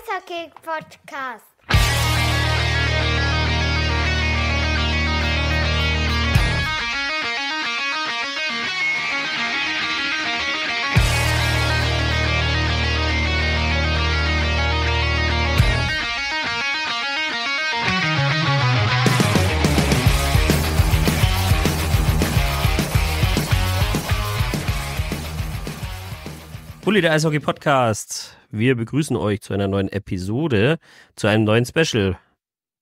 Eishockey-Podcast. Bulli, der Eishockey-Podcast. Wir begrüßen euch zu einer neuen Episode, zu einem neuen Special.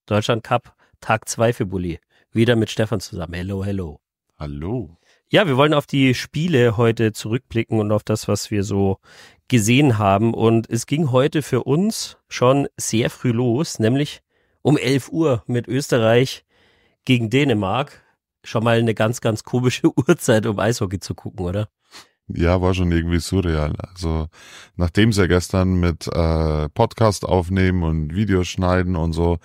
Deutschland Cup Tag 2 für Bulli. Wieder mit Stefan zusammen. Hello, hello. Hallo. Ja, wir wollen auf die Spiele heute zurückblicken und auf das, was wir so gesehen haben. Und es ging heute für uns schon sehr früh los, nämlich um 11 Uhr mit Österreich gegen Dänemark. Schon mal eine ganz, ganz komische Uhrzeit, um Eishockey zu gucken, oder? ja, war schon irgendwie surreal. Also nachdem sie ja gestern mit äh, Podcast aufnehmen und Videos schneiden und so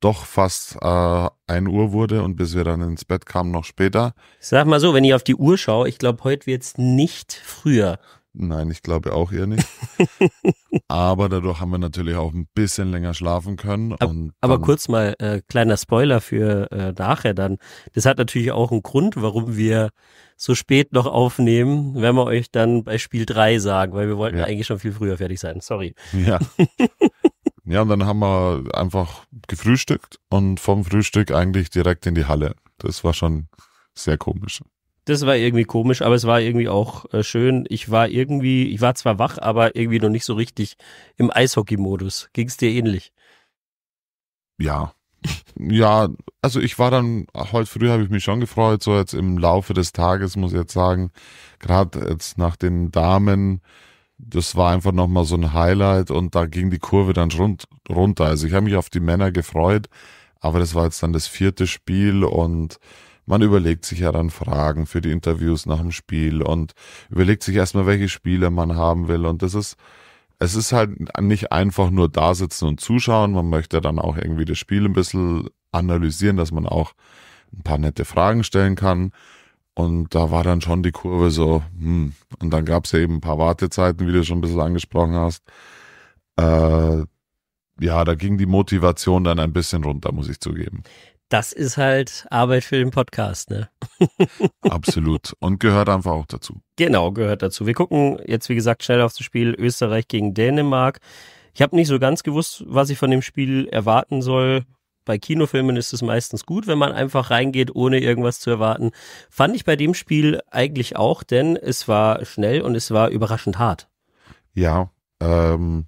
doch fast äh, 1 Uhr wurde und bis wir dann ins Bett kamen noch später. Ich sag mal so, wenn ich auf die Uhr schaue, ich glaube, heute wird es nicht früher. Nein, ich glaube auch eher nicht. aber dadurch haben wir natürlich auch ein bisschen länger schlafen können. aber, aber kurz mal, äh, kleiner Spoiler für äh, nachher dann. Das hat natürlich auch einen Grund, warum wir so spät noch aufnehmen, wenn wir euch dann bei Spiel 3 sagen, weil wir wollten ja. eigentlich schon viel früher fertig sein. Sorry. Ja. ja, und dann haben wir einfach gefrühstückt und vom Frühstück eigentlich direkt in die Halle. Das war schon sehr komisch das war irgendwie komisch, aber es war irgendwie auch äh, schön. Ich war irgendwie, ich war zwar wach, aber irgendwie noch nicht so richtig im Eishockey-Modus. Ging es dir ähnlich? Ja. ja, also ich war dann, heute früh habe ich mich schon gefreut, so jetzt im Laufe des Tages, muss ich jetzt sagen, gerade jetzt nach den Damen, das war einfach nochmal so ein Highlight und da ging die Kurve dann rund, runter. Also ich habe mich auf die Männer gefreut, aber das war jetzt dann das vierte Spiel und man überlegt sich ja dann Fragen für die Interviews nach dem Spiel und überlegt sich erstmal, welche Spiele man haben will. Und das ist, es ist halt nicht einfach nur da sitzen und zuschauen. Man möchte dann auch irgendwie das Spiel ein bisschen analysieren, dass man auch ein paar nette Fragen stellen kann. Und da war dann schon die Kurve so, hm. Und dann gab es ja eben ein paar Wartezeiten, wie du schon ein bisschen angesprochen hast. Äh, ja, da ging die Motivation dann ein bisschen runter, muss ich zugeben das ist halt Arbeit für den Podcast, ne? Absolut. Und gehört einfach auch dazu. Genau, gehört dazu. Wir gucken jetzt, wie gesagt, schnell auf das Spiel Österreich gegen Dänemark. Ich habe nicht so ganz gewusst, was ich von dem Spiel erwarten soll. Bei Kinofilmen ist es meistens gut, wenn man einfach reingeht, ohne irgendwas zu erwarten. Fand ich bei dem Spiel eigentlich auch, denn es war schnell und es war überraschend hart. Ja, ähm,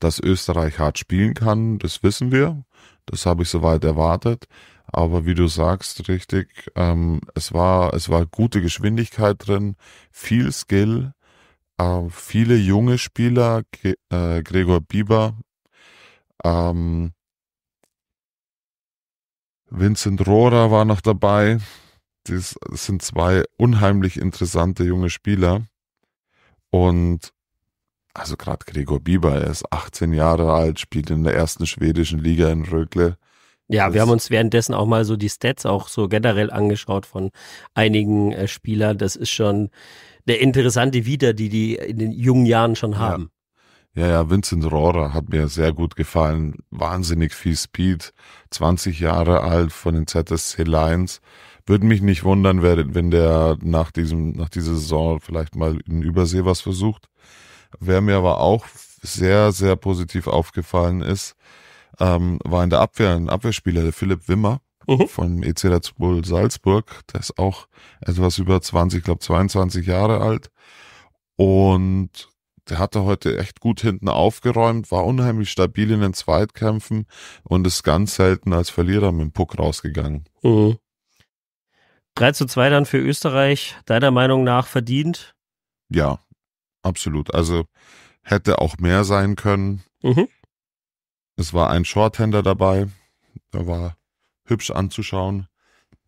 dass Österreich hart spielen kann, das wissen wir das habe ich soweit erwartet. Aber wie du sagst, richtig, ähm, es war, es war gute Geschwindigkeit drin, viel Skill, äh, viele junge Spieler, G äh, Gregor Bieber, ähm, Vincent Rohrer war noch dabei. Das sind zwei unheimlich interessante junge Spieler. Und also gerade Gregor Bieber, er ist 18 Jahre alt, spielt in der ersten schwedischen Liga in Rögle. Ja, das wir haben uns währenddessen auch mal so die Stats auch so generell angeschaut von einigen äh, Spielern. Das ist schon der interessante Vita, die die in den jungen Jahren schon haben. Ja, ja, ja Vincent Rohrer hat mir sehr gut gefallen. Wahnsinnig viel Speed, 20 Jahre alt von den ZSC Lions. Würde mich nicht wundern, wenn der nach, diesem, nach dieser Saison vielleicht mal in Übersee was versucht. Wer mir aber auch sehr, sehr positiv aufgefallen ist, ähm, war in der Abwehr ein Abwehrspieler, der Philipp Wimmer mhm. vom EC Red Salzburg. Der ist auch etwas über 20, ich glaube 22 Jahre alt. Und der hatte heute echt gut hinten aufgeräumt, war unheimlich stabil in den Zweitkämpfen und ist ganz selten als Verlierer mit dem Puck rausgegangen. Mhm. 3 zu 2 dann für Österreich, deiner Meinung nach verdient? Ja, absolut. Also hätte auch mehr sein können. Mhm. Es war ein Shorthander dabei, der war hübsch anzuschauen.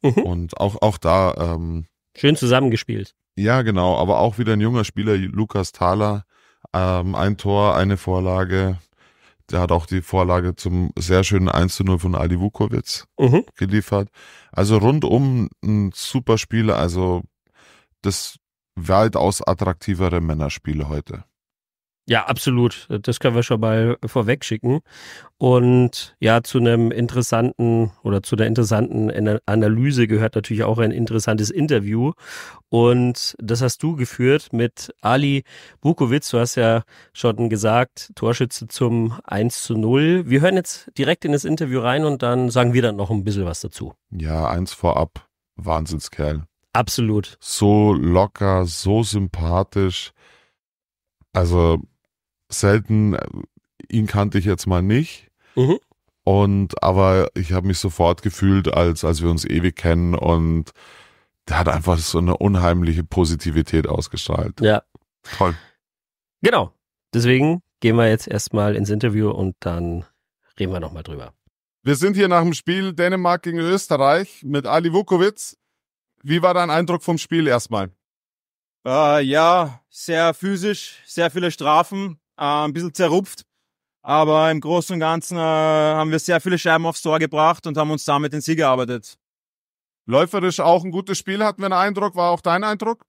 Mhm. Und auch, auch da. Ähm, Schön zusammengespielt. Ja, genau, aber auch wieder ein junger Spieler, Lukas Thaler. Ähm, ein Tor, eine Vorlage. Der hat auch die Vorlage zum sehr schönen 1 zu 0 von Adi Vukovic mhm. geliefert. Also rundum ein super Spiel. Also das weitaus attraktivere Männerspiele heute. Ja, absolut. Das können wir schon mal vorwegschicken. Und ja, zu einem interessanten oder zu einer interessanten Analyse gehört natürlich auch ein interessantes Interview. Und das hast du geführt mit Ali Bukowitz. Du hast ja schon gesagt, Torschütze zum 1 zu 0. Wir hören jetzt direkt in das Interview rein und dann sagen wir dann noch ein bisschen was dazu. Ja, eins vorab. Wahnsinnskerl. Absolut. So locker, so sympathisch. Also selten, äh, ihn kannte ich jetzt mal nicht. Mhm. Und aber ich habe mich sofort gefühlt, als, als wir uns ewig kennen und der hat einfach so eine unheimliche Positivität ausgestrahlt. Ja. Toll. Genau. Deswegen gehen wir jetzt erstmal ins Interview und dann reden wir nochmal drüber. Wir sind hier nach dem Spiel Dänemark gegen Österreich mit Ali Vukovic wie war dein Eindruck vom Spiel erstmal? Äh, ja, sehr physisch, sehr viele Strafen, äh, ein bisschen zerrupft. Aber im Großen und Ganzen äh, haben wir sehr viele Scheiben aufs Tor gebracht und haben uns damit den Sieg gearbeitet. Läuferisch auch ein gutes Spiel, hatten wir einen Eindruck. War auch dein Eindruck?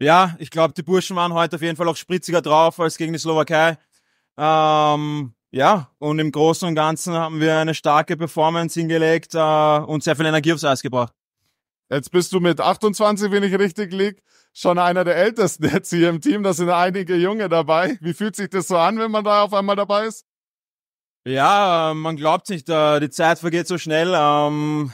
Ja, ich glaube, die Burschen waren heute auf jeden Fall auch spritziger drauf als gegen die Slowakei. Ähm, ja, und im Großen und Ganzen haben wir eine starke Performance hingelegt äh, und sehr viel Energie aufs Eis gebracht. Jetzt bist du mit 28, wenn ich richtig lieg, schon einer der Ältesten jetzt hier im Team. Da sind einige Junge dabei. Wie fühlt sich das so an, wenn man da auf einmal dabei ist? Ja, man glaubt nicht, die Zeit vergeht so schnell. Ähm,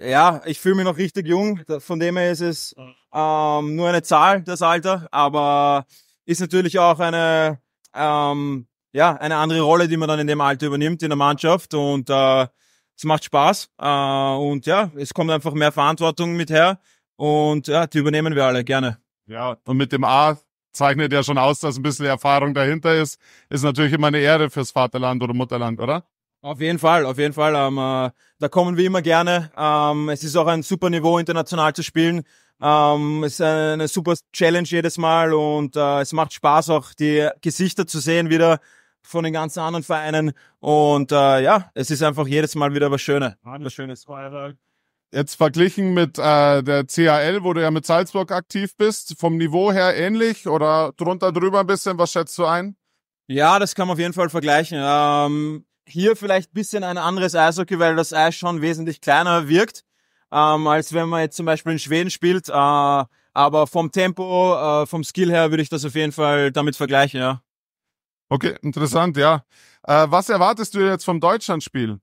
ja, ich fühle mich noch richtig jung. Von dem her ist es ähm, nur eine Zahl, das Alter. Aber ist natürlich auch eine, ähm, ja, eine andere Rolle, die man dann in dem Alter übernimmt in der Mannschaft. Und äh, es macht Spaß äh, und ja, es kommt einfach mehr Verantwortung mit her und ja, die übernehmen wir alle gerne. Ja, und mit dem A zeichnet ja schon aus, dass ein bisschen Erfahrung dahinter ist. Ist natürlich immer eine Ehre fürs Vaterland oder Mutterland, oder? Auf jeden Fall, auf jeden Fall. Ähm, äh, da kommen wir immer gerne. Ähm, es ist auch ein super Niveau, international zu spielen. Ähm, es ist eine super Challenge jedes Mal und äh, es macht Spaß, auch die Gesichter zu sehen wieder von den ganzen anderen Vereinen. Und äh, ja, es ist einfach jedes Mal wieder was Schönes. Was ah, Schönes. Oh, jetzt verglichen mit äh, der CAL, wo du ja mit Salzburg aktiv bist, vom Niveau her ähnlich oder drunter drüber ein bisschen, was schätzt du ein? Ja, das kann man auf jeden Fall vergleichen. Ähm, hier vielleicht bisschen ein anderes Eishockey, weil das Eis schon wesentlich kleiner wirkt, ähm, als wenn man jetzt zum Beispiel in Schweden spielt. Äh, aber vom Tempo, äh, vom Skill her würde ich das auf jeden Fall damit vergleichen, ja. Okay, interessant, ja. Äh, was erwartest du jetzt vom Deutschlandspiel?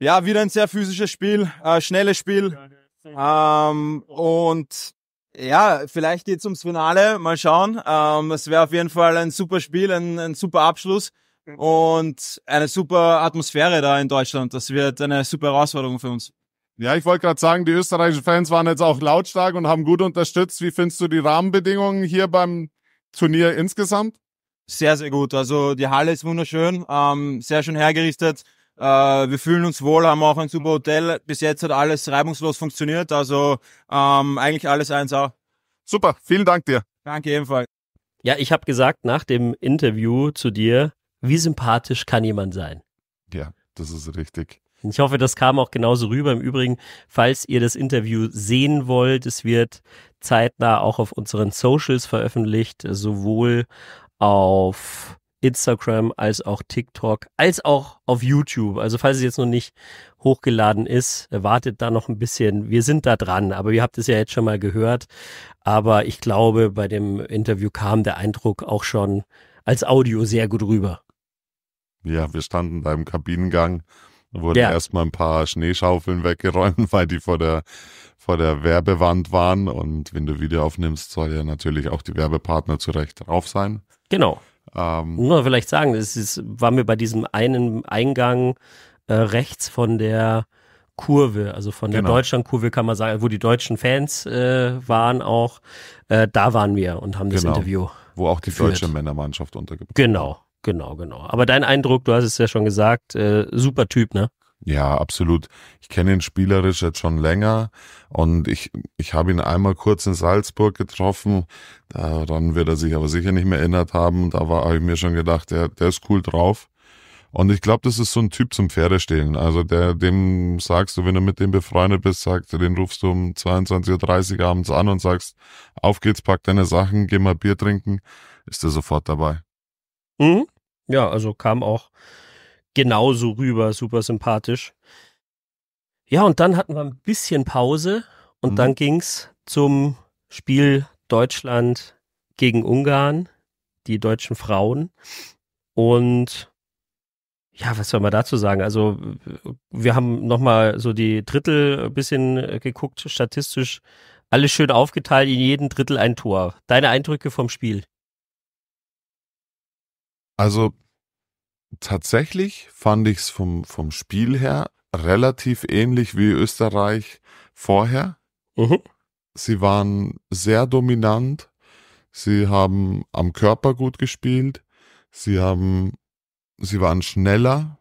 Ja, wieder ein sehr physisches Spiel, äh, schnelles Spiel. Ähm, und ja, vielleicht geht's ums Finale. Mal schauen. Ähm, es wäre auf jeden Fall ein super Spiel, ein, ein super Abschluss und eine super Atmosphäre da in Deutschland. Das wird eine super Herausforderung für uns. Ja, ich wollte gerade sagen, die österreichischen Fans waren jetzt auch lautstark und haben gut unterstützt. Wie findest du die Rahmenbedingungen hier beim Turnier insgesamt? sehr, sehr gut. Also die Halle ist wunderschön, ähm, sehr schön hergerichtet. Äh, wir fühlen uns wohl, haben auch ein super Hotel. Bis jetzt hat alles reibungslos funktioniert. Also ähm, eigentlich alles eins auch. Super, vielen Dank dir. Danke ebenfalls. Ja, ich habe gesagt nach dem Interview zu dir, wie sympathisch kann jemand sein? Ja, das ist richtig. Ich hoffe, das kam auch genauso rüber. Im Übrigen, falls ihr das Interview sehen wollt, es wird zeitnah auch auf unseren Socials veröffentlicht, sowohl auf Instagram als auch TikTok, als auch auf YouTube. Also falls es jetzt noch nicht hochgeladen ist, wartet da noch ein bisschen. Wir sind da dran, aber ihr habt es ja jetzt schon mal gehört. Aber ich glaube, bei dem Interview kam der Eindruck auch schon als Audio sehr gut rüber. Ja, wir standen da im Kabinengang, wurden ja. erstmal ein paar Schneeschaufeln weggeräumt, weil die vor der, vor der Werbewand waren. Und wenn du Video aufnimmst, soll ja natürlich auch die Werbepartner zurecht drauf sein. Genau. Ähm, Nur vielleicht sagen, es ist, war mir bei diesem einen Eingang äh, rechts von der Kurve, also von der genau. Deutschlandkurve kann man sagen, wo die deutschen Fans äh, waren auch, äh, da waren wir und haben das genau. Interview. Wo auch die geführt. deutsche Männermannschaft untergebracht. Genau, genau, genau. Aber dein Eindruck, du hast es ja schon gesagt, äh, super Typ, ne? Ja, absolut. Ich kenne ihn spielerisch jetzt schon länger und ich, ich habe ihn einmal kurz in Salzburg getroffen. Daran wird er sich aber sicher nicht mehr erinnert haben. Da war habe ich mir schon gedacht, der, der ist cool drauf. Und ich glaube, das ist so ein Typ zum Pferdestehlen. Also der, dem sagst du, wenn du mit dem befreundet bist, sagst du, den rufst du um 22.30 Uhr abends an und sagst, auf geht's, pack deine Sachen, geh mal Bier trinken, ist er sofort dabei. Mhm. Ja, also kam auch genauso rüber, super sympathisch. Ja, und dann hatten wir ein bisschen Pause und mhm. dann ging's zum Spiel Deutschland gegen Ungarn, die deutschen Frauen. Und ja, was soll man dazu sagen? Also wir haben nochmal so die Drittel ein bisschen geguckt, statistisch alles schön aufgeteilt, in jedem Drittel ein Tor. Deine Eindrücke vom Spiel? Also tatsächlich fand ich es vom, vom Spiel her relativ ähnlich wie Österreich vorher. Mhm. Sie waren sehr dominant. Sie haben am Körper gut gespielt. Sie haben, sie waren schneller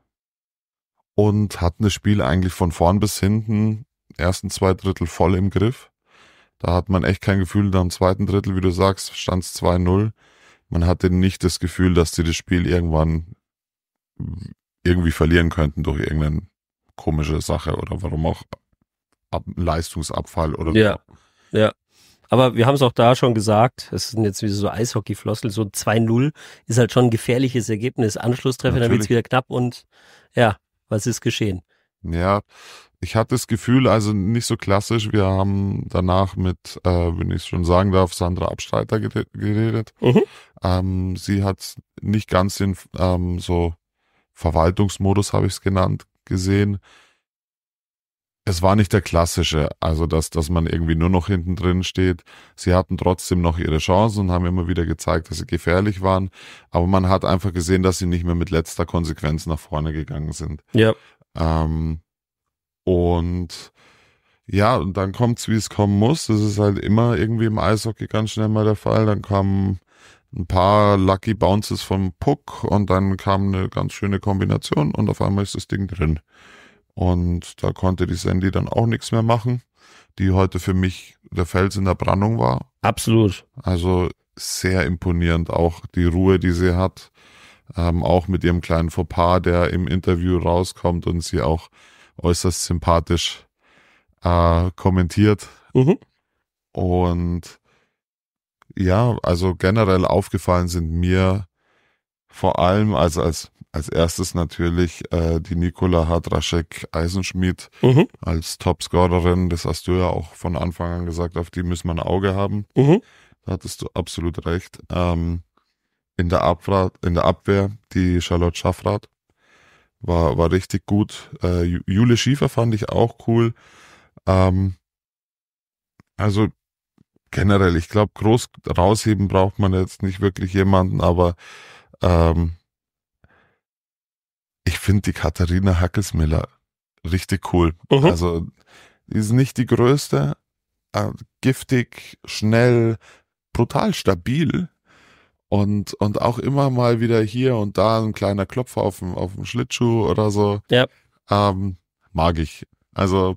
und hatten das Spiel eigentlich von vorn bis hinten ersten zwei Drittel voll im Griff. Da hat man echt kein Gefühl. Nach im zweiten Drittel, wie du sagst, stand es 2-0. Man hatte nicht das Gefühl, dass sie das Spiel irgendwann irgendwie verlieren könnten durch irgendeine komische Sache oder warum auch Ab Leistungsabfall oder ja. so. Ja. Aber wir haben es auch da schon gesagt, es sind jetzt wieder so Eishockey-Flossel, so 2-0 ist halt schon ein gefährliches Ergebnis. Anschlusstreffer, dann wird es wieder knapp und ja, was ist geschehen? Ja, ich hatte das Gefühl, also nicht so klassisch, wir haben danach mit, äh, wenn ich es schon sagen darf, Sandra Abstreiter geredet. Mhm. Ähm, sie hat nicht ganz den ähm, so Verwaltungsmodus habe ich es genannt, gesehen. Es war nicht der klassische, also dass, dass man irgendwie nur noch hinten drin steht. Sie hatten trotzdem noch ihre Chancen und haben immer wieder gezeigt, dass sie gefährlich waren. Aber man hat einfach gesehen, dass sie nicht mehr mit letzter Konsequenz nach vorne gegangen sind. Ja. Ähm, und ja, und dann kommt es, wie es kommen muss. Das ist halt immer irgendwie im Eishockey ganz schnell mal der Fall. Dann kamen ein paar Lucky Bounces vom Puck und dann kam eine ganz schöne Kombination und auf einmal ist das Ding drin. Und da konnte die Sandy dann auch nichts mehr machen, die heute für mich der Fels in der Brandung war. Absolut. Also sehr imponierend auch die Ruhe, die sie hat. Ähm, auch mit ihrem kleinen Fauxpas, der im Interview rauskommt und sie auch äußerst sympathisch äh, kommentiert. Mhm. Und ja, also generell aufgefallen sind mir vor allem, also als, als erstes natürlich äh, die Nikola Hadraschek Eisenschmied mhm. als Topscorerin. Das hast du ja auch von Anfang an gesagt, auf die müssen wir ein Auge haben. Mhm. Da hattest du absolut recht. Ähm, in, der Abra in der Abwehr die Charlotte Schaffrath war, war richtig gut. Äh, Jule Schiefer fand ich auch cool. Ähm, also generell, ich glaube, groß rausheben braucht man jetzt nicht wirklich jemanden, aber ähm, ich finde die Katharina Hackelsmiller richtig cool. Mhm. Also die ist nicht die größte, äh, giftig, schnell, brutal stabil und, und auch immer mal wieder hier und da ein kleiner Klopfer auf dem, auf dem Schlittschuh oder so. Ja. Ähm, mag ich. Also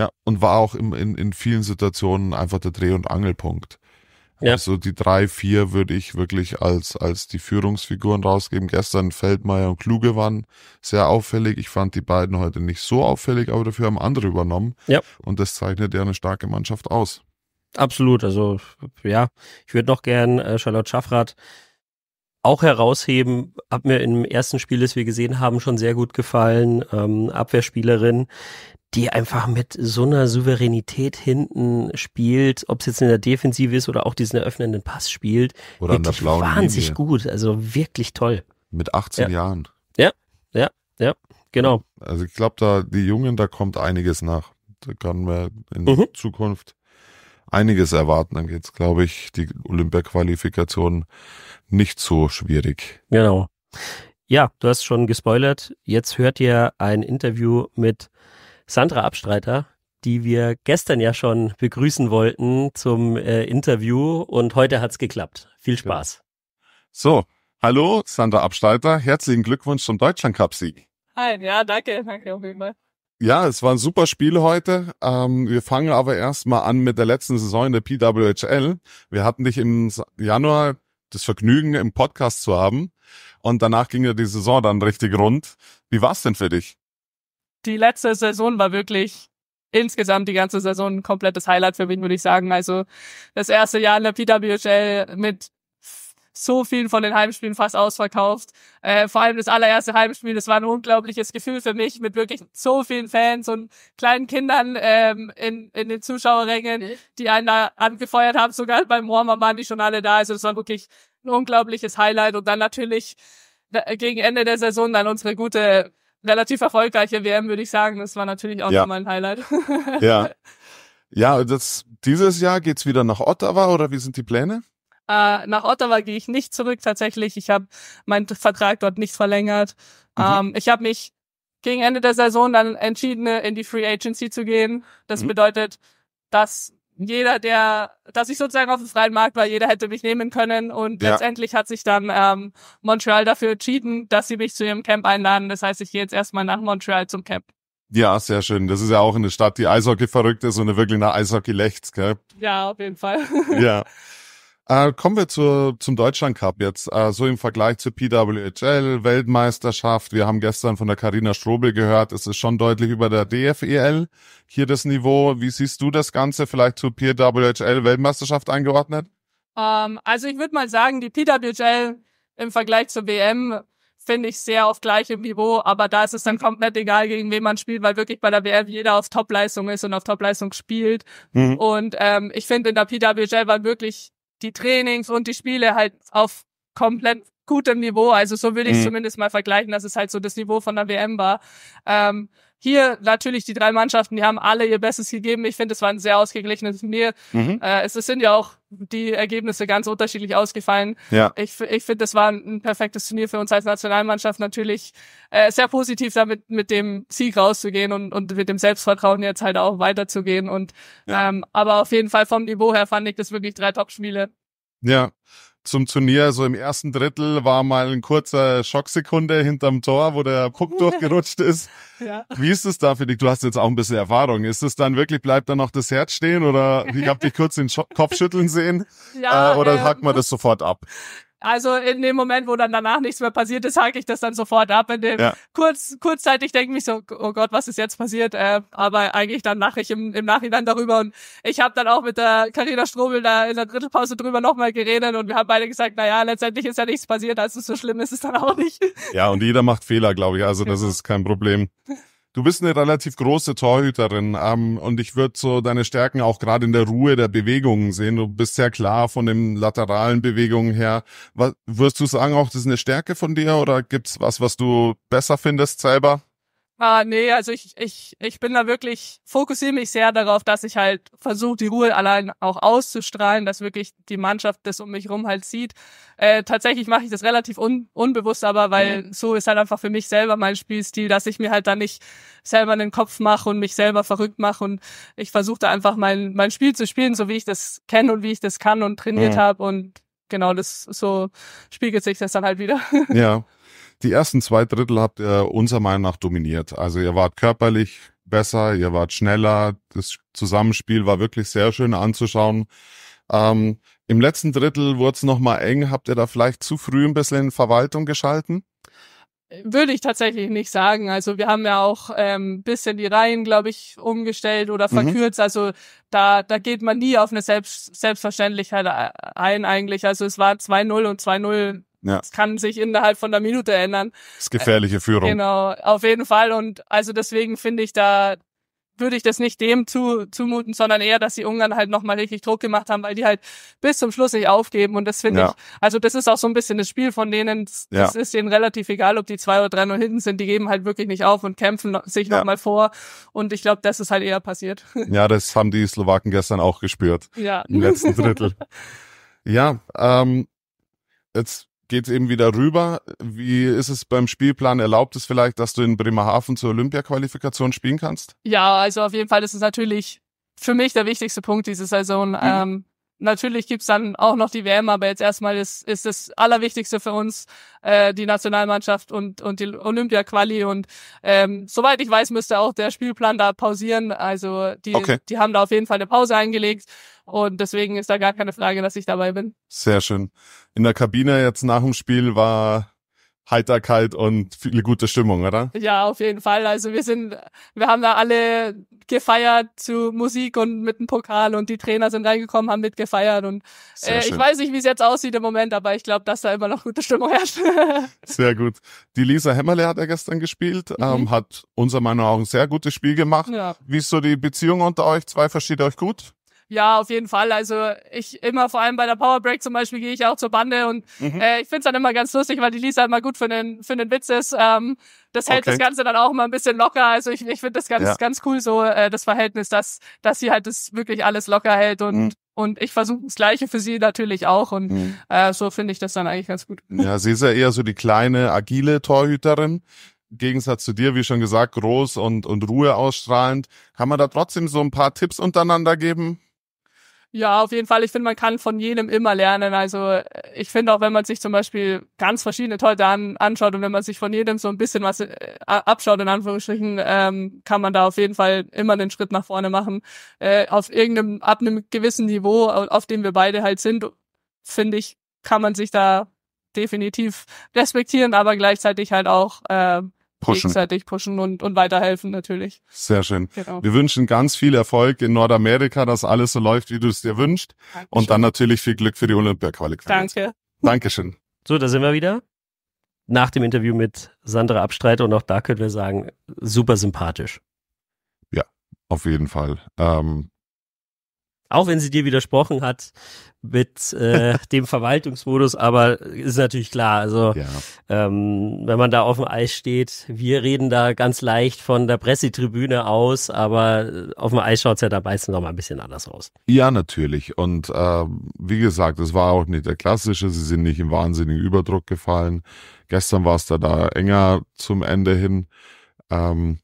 ja, und war auch im, in, in vielen Situationen einfach der Dreh- und Angelpunkt. Ja. Also die drei, vier würde ich wirklich als, als die Führungsfiguren rausgeben. Gestern Feldmeier und Kluge waren sehr auffällig. Ich fand die beiden heute nicht so auffällig, aber dafür haben andere übernommen. Ja. Und das zeichnet ja eine starke Mannschaft aus. Absolut. Also ja, ich würde noch gern äh, Charlotte Schaffrath auch herausheben. Hat mir im ersten Spiel, das wir gesehen haben, schon sehr gut gefallen. Ähm, Abwehrspielerin, die einfach mit so einer Souveränität hinten spielt, ob es jetzt in der Defensive ist oder auch diesen eröffnenden Pass spielt. Oder an der blauen Wahnsinnig Linie. gut, also wirklich toll. Mit 18 ja. Jahren. Ja, ja, ja, genau. Also ich glaube, da die Jungen, da kommt einiges nach. Da kann man in mhm. Zukunft einiges erwarten. Dann geht es, glaube ich, die Olympia-Qualifikation nicht so schwierig. Genau. Ja, du hast schon gespoilert. Jetzt hört ihr ein Interview mit Sandra Abstreiter, die wir gestern ja schon begrüßen wollten zum äh, Interview und heute hat's geklappt. Viel Spaß. So, hallo Sandra Abstreiter, herzlichen Glückwunsch zum Deutschland Cup Sieg. Hi, ja, danke, danke auf jeden Fall. Ja, es war ein super Spiel heute. Ähm, wir fangen aber erstmal an mit der letzten Saison in der PWHL. Wir hatten dich im Januar das Vergnügen, im Podcast zu haben. Und danach ging ja die Saison dann richtig rund. Wie war's denn für dich? die letzte Saison war wirklich insgesamt die ganze Saison ein komplettes Highlight für mich, würde ich sagen. Also das erste Jahr in der PWHL mit so vielen von den Heimspielen fast ausverkauft. Äh, vor allem das allererste Heimspiel, das war ein unglaubliches Gefühl für mich, mit wirklich so vielen Fans und kleinen Kindern ähm, in, in den Zuschauerrängen, mhm. die einen da angefeuert haben. Sogar beim warm waren die schon alle da. Also das war wirklich ein unglaubliches Highlight. Und dann natürlich äh, gegen Ende der Saison dann unsere gute relativ erfolgreiche WM, würde ich sagen. Das war natürlich auch ja. nochmal ein Highlight. ja. Ja, das, dieses Jahr geht's wieder nach Ottawa oder wie sind die Pläne? Äh, nach Ottawa gehe ich nicht zurück tatsächlich. Ich habe meinen Vertrag dort nicht verlängert. Mhm. Ähm, ich habe mich gegen Ende der Saison dann entschieden, in die Free Agency zu gehen. Das mhm. bedeutet, dass jeder, der, dass ich sozusagen auf dem freien Markt war, jeder hätte mich nehmen können. Und ja. letztendlich hat sich dann ähm, Montreal dafür entschieden, dass sie mich zu ihrem Camp einladen. Das heißt, ich gehe jetzt erstmal nach Montreal zum Camp. Ja, sehr schön. Das ist ja auch eine Stadt, die Eishockey verrückt ist und wirklich nach Eishockey lächzt, gell? Ja, auf jeden Fall. ja. Äh, kommen wir zu, zum Deutschland Cup jetzt. Äh, so also im Vergleich zur PWHL, Weltmeisterschaft. Wir haben gestern von der Karina Strobel gehört, es ist schon deutlich über der DFEL hier das Niveau. Wie siehst du das Ganze vielleicht zur PWHL Weltmeisterschaft eingeordnet? Ähm, also ich würde mal sagen, die PWHL im Vergleich zur WM finde ich sehr auf gleichem Niveau, aber da ist es dann komplett egal, gegen wen man spielt, weil wirklich bei der WM jeder auf Topleistung ist und auf Topleistung spielt. Mhm. Und ähm, ich finde in der PWJ war wirklich die Trainings und die Spiele halt auf komplett gutem Niveau. Also so würde ich mhm. zumindest mal vergleichen, dass es halt so das Niveau von der WM war. Ähm, hier natürlich die drei Mannschaften, die haben alle ihr Bestes gegeben. Ich finde, es war ein sehr ausgeglichenes Turnier. Mhm. Äh, es, es sind ja auch die Ergebnisse ganz unterschiedlich ausgefallen. Ja. Ich, ich finde, es war ein perfektes Turnier für uns als Nationalmannschaft. Natürlich äh, sehr positiv damit mit dem Sieg rauszugehen und, und mit dem Selbstvertrauen jetzt halt auch weiterzugehen. Und ja. ähm, aber auf jeden Fall vom Niveau her fand ich das wirklich drei Top-Spiele. Ja, zum Turnier. So im ersten Drittel war mal ein kurzer Schocksekunde hinterm Tor, wo der Puck durchgerutscht ist. ja. Wie ist es da für dich? Du hast jetzt auch ein bisschen Erfahrung. Ist es dann wirklich, bleibt dann noch das Herz stehen oder ich habe dich kurz den Sch Kopf schütteln sehen? Ja, äh, oder ähm, hakt man das sofort ab? Also in dem Moment, wo dann danach nichts mehr passiert ist, hake ich das dann sofort ab. In dem ja. kurz, kurzzeitig denke ich mich so, oh Gott, was ist jetzt passiert? Äh, aber eigentlich dann mache ich im, im Nachhinein darüber. Und ich habe dann auch mit der Karina Strobel da in der Pause drüber nochmal geredet und wir haben beide gesagt, na ja, letztendlich ist ja nichts passiert, also so schlimm ist es dann auch nicht. Ja, und jeder macht Fehler, glaube ich. Also das genau. ist kein Problem du bist eine relativ große Torhüterin ähm, und ich würde so deine Stärken auch gerade in der Ruhe der Bewegungen sehen. Du bist sehr klar von den lateralen Bewegungen her. Was, würdest du sagen, auch das ist eine Stärke von dir oder gibt's was, was du besser findest selber? Ah, nee, also ich, ich, ich bin da wirklich, fokussiere mich sehr darauf, dass ich halt versuche, die Ruhe allein auch auszustrahlen, dass wirklich die Mannschaft das um mich rum halt sieht. Äh, tatsächlich mache ich das relativ un unbewusst, aber weil mhm. so ist halt einfach für mich selber mein Spielstil, dass ich mir halt da nicht selber den Kopf mache und mich selber verrückt mache und ich versuche da einfach mein, mein Spiel zu spielen, so wie ich das kenne und wie ich das kann und trainiert mhm. habe und genau das so spiegelt sich das dann halt wieder. Ja. Die ersten zwei Drittel habt ihr unserer Meinung nach dominiert. Also ihr wart körperlich besser, ihr wart schneller. Das Zusammenspiel war wirklich sehr schön anzuschauen. Ähm, Im letzten Drittel wurde es nochmal eng. Habt ihr da vielleicht zu früh ein bisschen in Verwaltung geschalten? Würde ich tatsächlich nicht sagen. Also wir haben ja auch ähm, bisschen die Reihen, glaube ich, umgestellt oder mhm. verkürzt. Mhm. Also da, da geht man nie auf eine Selbst Selbstverständlichkeit ein eigentlich. Also es war 2-0 und 2-0 ja. Das kann sich innerhalb von einer Minute ändern. Das ist gefährliche äh, Führung. Genau, auf jeden Fall. Und also deswegen finde ich da, würde ich das nicht dem zu, zumuten, sondern eher, dass die Ungarn halt nochmal richtig Druck gemacht haben, weil die halt bis zum Schluss nicht aufgeben. Und das finde ja. ich, also das ist auch so ein bisschen das Spiel von denen. Das ja. ist denen relativ egal, ob die zwei oder drei nur hinten sind. Die geben halt wirklich nicht auf und kämpfen sich ja. nochmal vor. Und ich glaube, das ist halt eher passiert. Ja, das haben die Slowaken gestern auch gespürt. Ja. Im letzten Drittel. ja, ähm, jetzt geht es eben wieder rüber. Wie ist es beim Spielplan? Erlaubt es vielleicht, dass du in Bremerhaven zur Olympia-Qualifikation spielen kannst? Ja, also auf jeden Fall ist es natürlich für mich der wichtigste Punkt diese Saison. Mhm. Ähm, natürlich gibt's dann auch noch die WM, aber jetzt erstmal ist, ist das Allerwichtigste für uns äh, die Nationalmannschaft und, und die Olympia-Quali. Und ähm, soweit ich weiß, müsste auch der Spielplan da pausieren. Also die, okay. die haben da auf jeden Fall eine Pause eingelegt. Und deswegen ist da gar keine Frage, dass ich dabei bin. Sehr schön. In der Kabine jetzt nach dem Spiel war Heiterkeit und viele gute Stimmung, oder? Ja, auf jeden Fall. Also wir sind, wir haben da alle gefeiert zu Musik und mit dem Pokal und die Trainer sind reingekommen, haben mitgefeiert und äh, ich weiß nicht, wie es jetzt aussieht im Moment, aber ich glaube, dass da immer noch gute Stimmung herrscht. sehr gut. Die Lisa Hämmerle hat ja gestern gespielt, mhm. ähm, hat unserer Meinung nach ein sehr gutes Spiel gemacht. Ja. Wie ist so die Beziehung unter euch? Zwei versteht euch gut? Ja, auf jeden Fall. Also ich immer, vor allem bei der Power Break zum Beispiel, gehe ich auch zur Bande und mhm. äh, ich find's dann immer ganz lustig, weil die Lisa immer gut für den, für den Witz ist. Ähm, das hält okay. das Ganze dann auch immer ein bisschen locker. Also ich, ich finde das ganz, ja. ganz cool so, äh, das Verhältnis, dass, dass sie halt das wirklich alles locker hält und mhm. Und ich versuche das Gleiche für sie natürlich auch. Und mhm. äh, so finde ich das dann eigentlich ganz gut. Ja, sie ist ja eher so die kleine, agile Torhüterin. Im Gegensatz zu dir, wie schon gesagt, groß und, und Ruhe ausstrahlend. Kann man da trotzdem so ein paar Tipps untereinander geben? Ja, auf jeden Fall. Ich finde, man kann von jedem immer lernen. Also äh, ich finde auch, wenn man sich zum Beispiel ganz verschiedene Torhüter an, anschaut und wenn man sich von jedem so ein bisschen was äh, abschaut, in Anführungsstrichen, ähm, kann man da auf jeden Fall immer einen Schritt nach vorne machen. Äh, auf irgendeinem, ab einem gewissen Niveau, auf dem wir beide halt sind, finde ich, kann man sich da definitiv respektieren, aber gleichzeitig halt auch äh, pushen. gegenseitig pushen und, und weiterhelfen natürlich. Sehr schön. Genau. Wir wünschen ganz viel Erfolg in Nordamerika, dass alles so läuft, wie du es dir wünschst. Dankeschön. Und dann natürlich viel Glück für die Olympia-Qualifikation. Danke. Dankeschön. So, da sind wir wieder. Nach dem Interview mit Sandra Abstreiter und auch da können wir sagen, super sympathisch. Ja, auf jeden Fall. Ähm, auch wenn sie dir widersprochen hat mit äh, dem Verwaltungsmodus, aber ist natürlich klar. Also ja. ähm, wenn man da auf dem Eis steht, wir reden da ganz leicht von der Pressetribüne aus, aber äh, auf dem Eis schaut's ja dabei meistens noch mal ein bisschen anders aus. Ja, natürlich. Und äh, wie gesagt, es war auch nicht der klassische, sie sind nicht im wahnsinnigen Überdruck gefallen. Gestern war es da, da enger zum Ende hin. Ähm,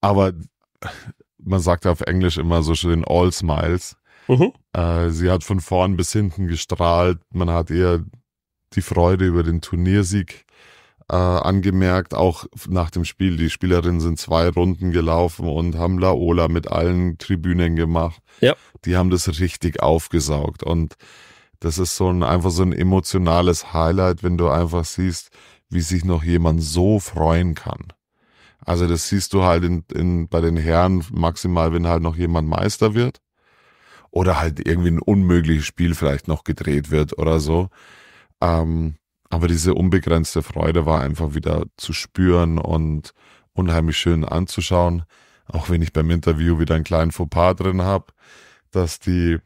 aber man sagt auf Englisch immer so schön All Smiles. Mhm. Äh, sie hat von vorn bis hinten gestrahlt. Man hat ihr die Freude über den Turniersieg äh, angemerkt, auch nach dem Spiel. Die Spielerinnen sind zwei Runden gelaufen und haben Laola mit allen Tribünen gemacht. Ja. Die haben das richtig aufgesaugt und das ist so ein, einfach so ein emotionales Highlight, wenn du einfach siehst, wie sich noch jemand so freuen kann. Also das siehst du halt in, in, bei den Herren maximal, wenn halt noch jemand Meister wird oder halt irgendwie ein unmögliches Spiel vielleicht noch gedreht wird oder so. Ähm, aber diese unbegrenzte Freude war einfach wieder zu spüren und unheimlich schön anzuschauen. Auch wenn ich beim Interview wieder einen kleinen Fauxpas drin habe, dass die,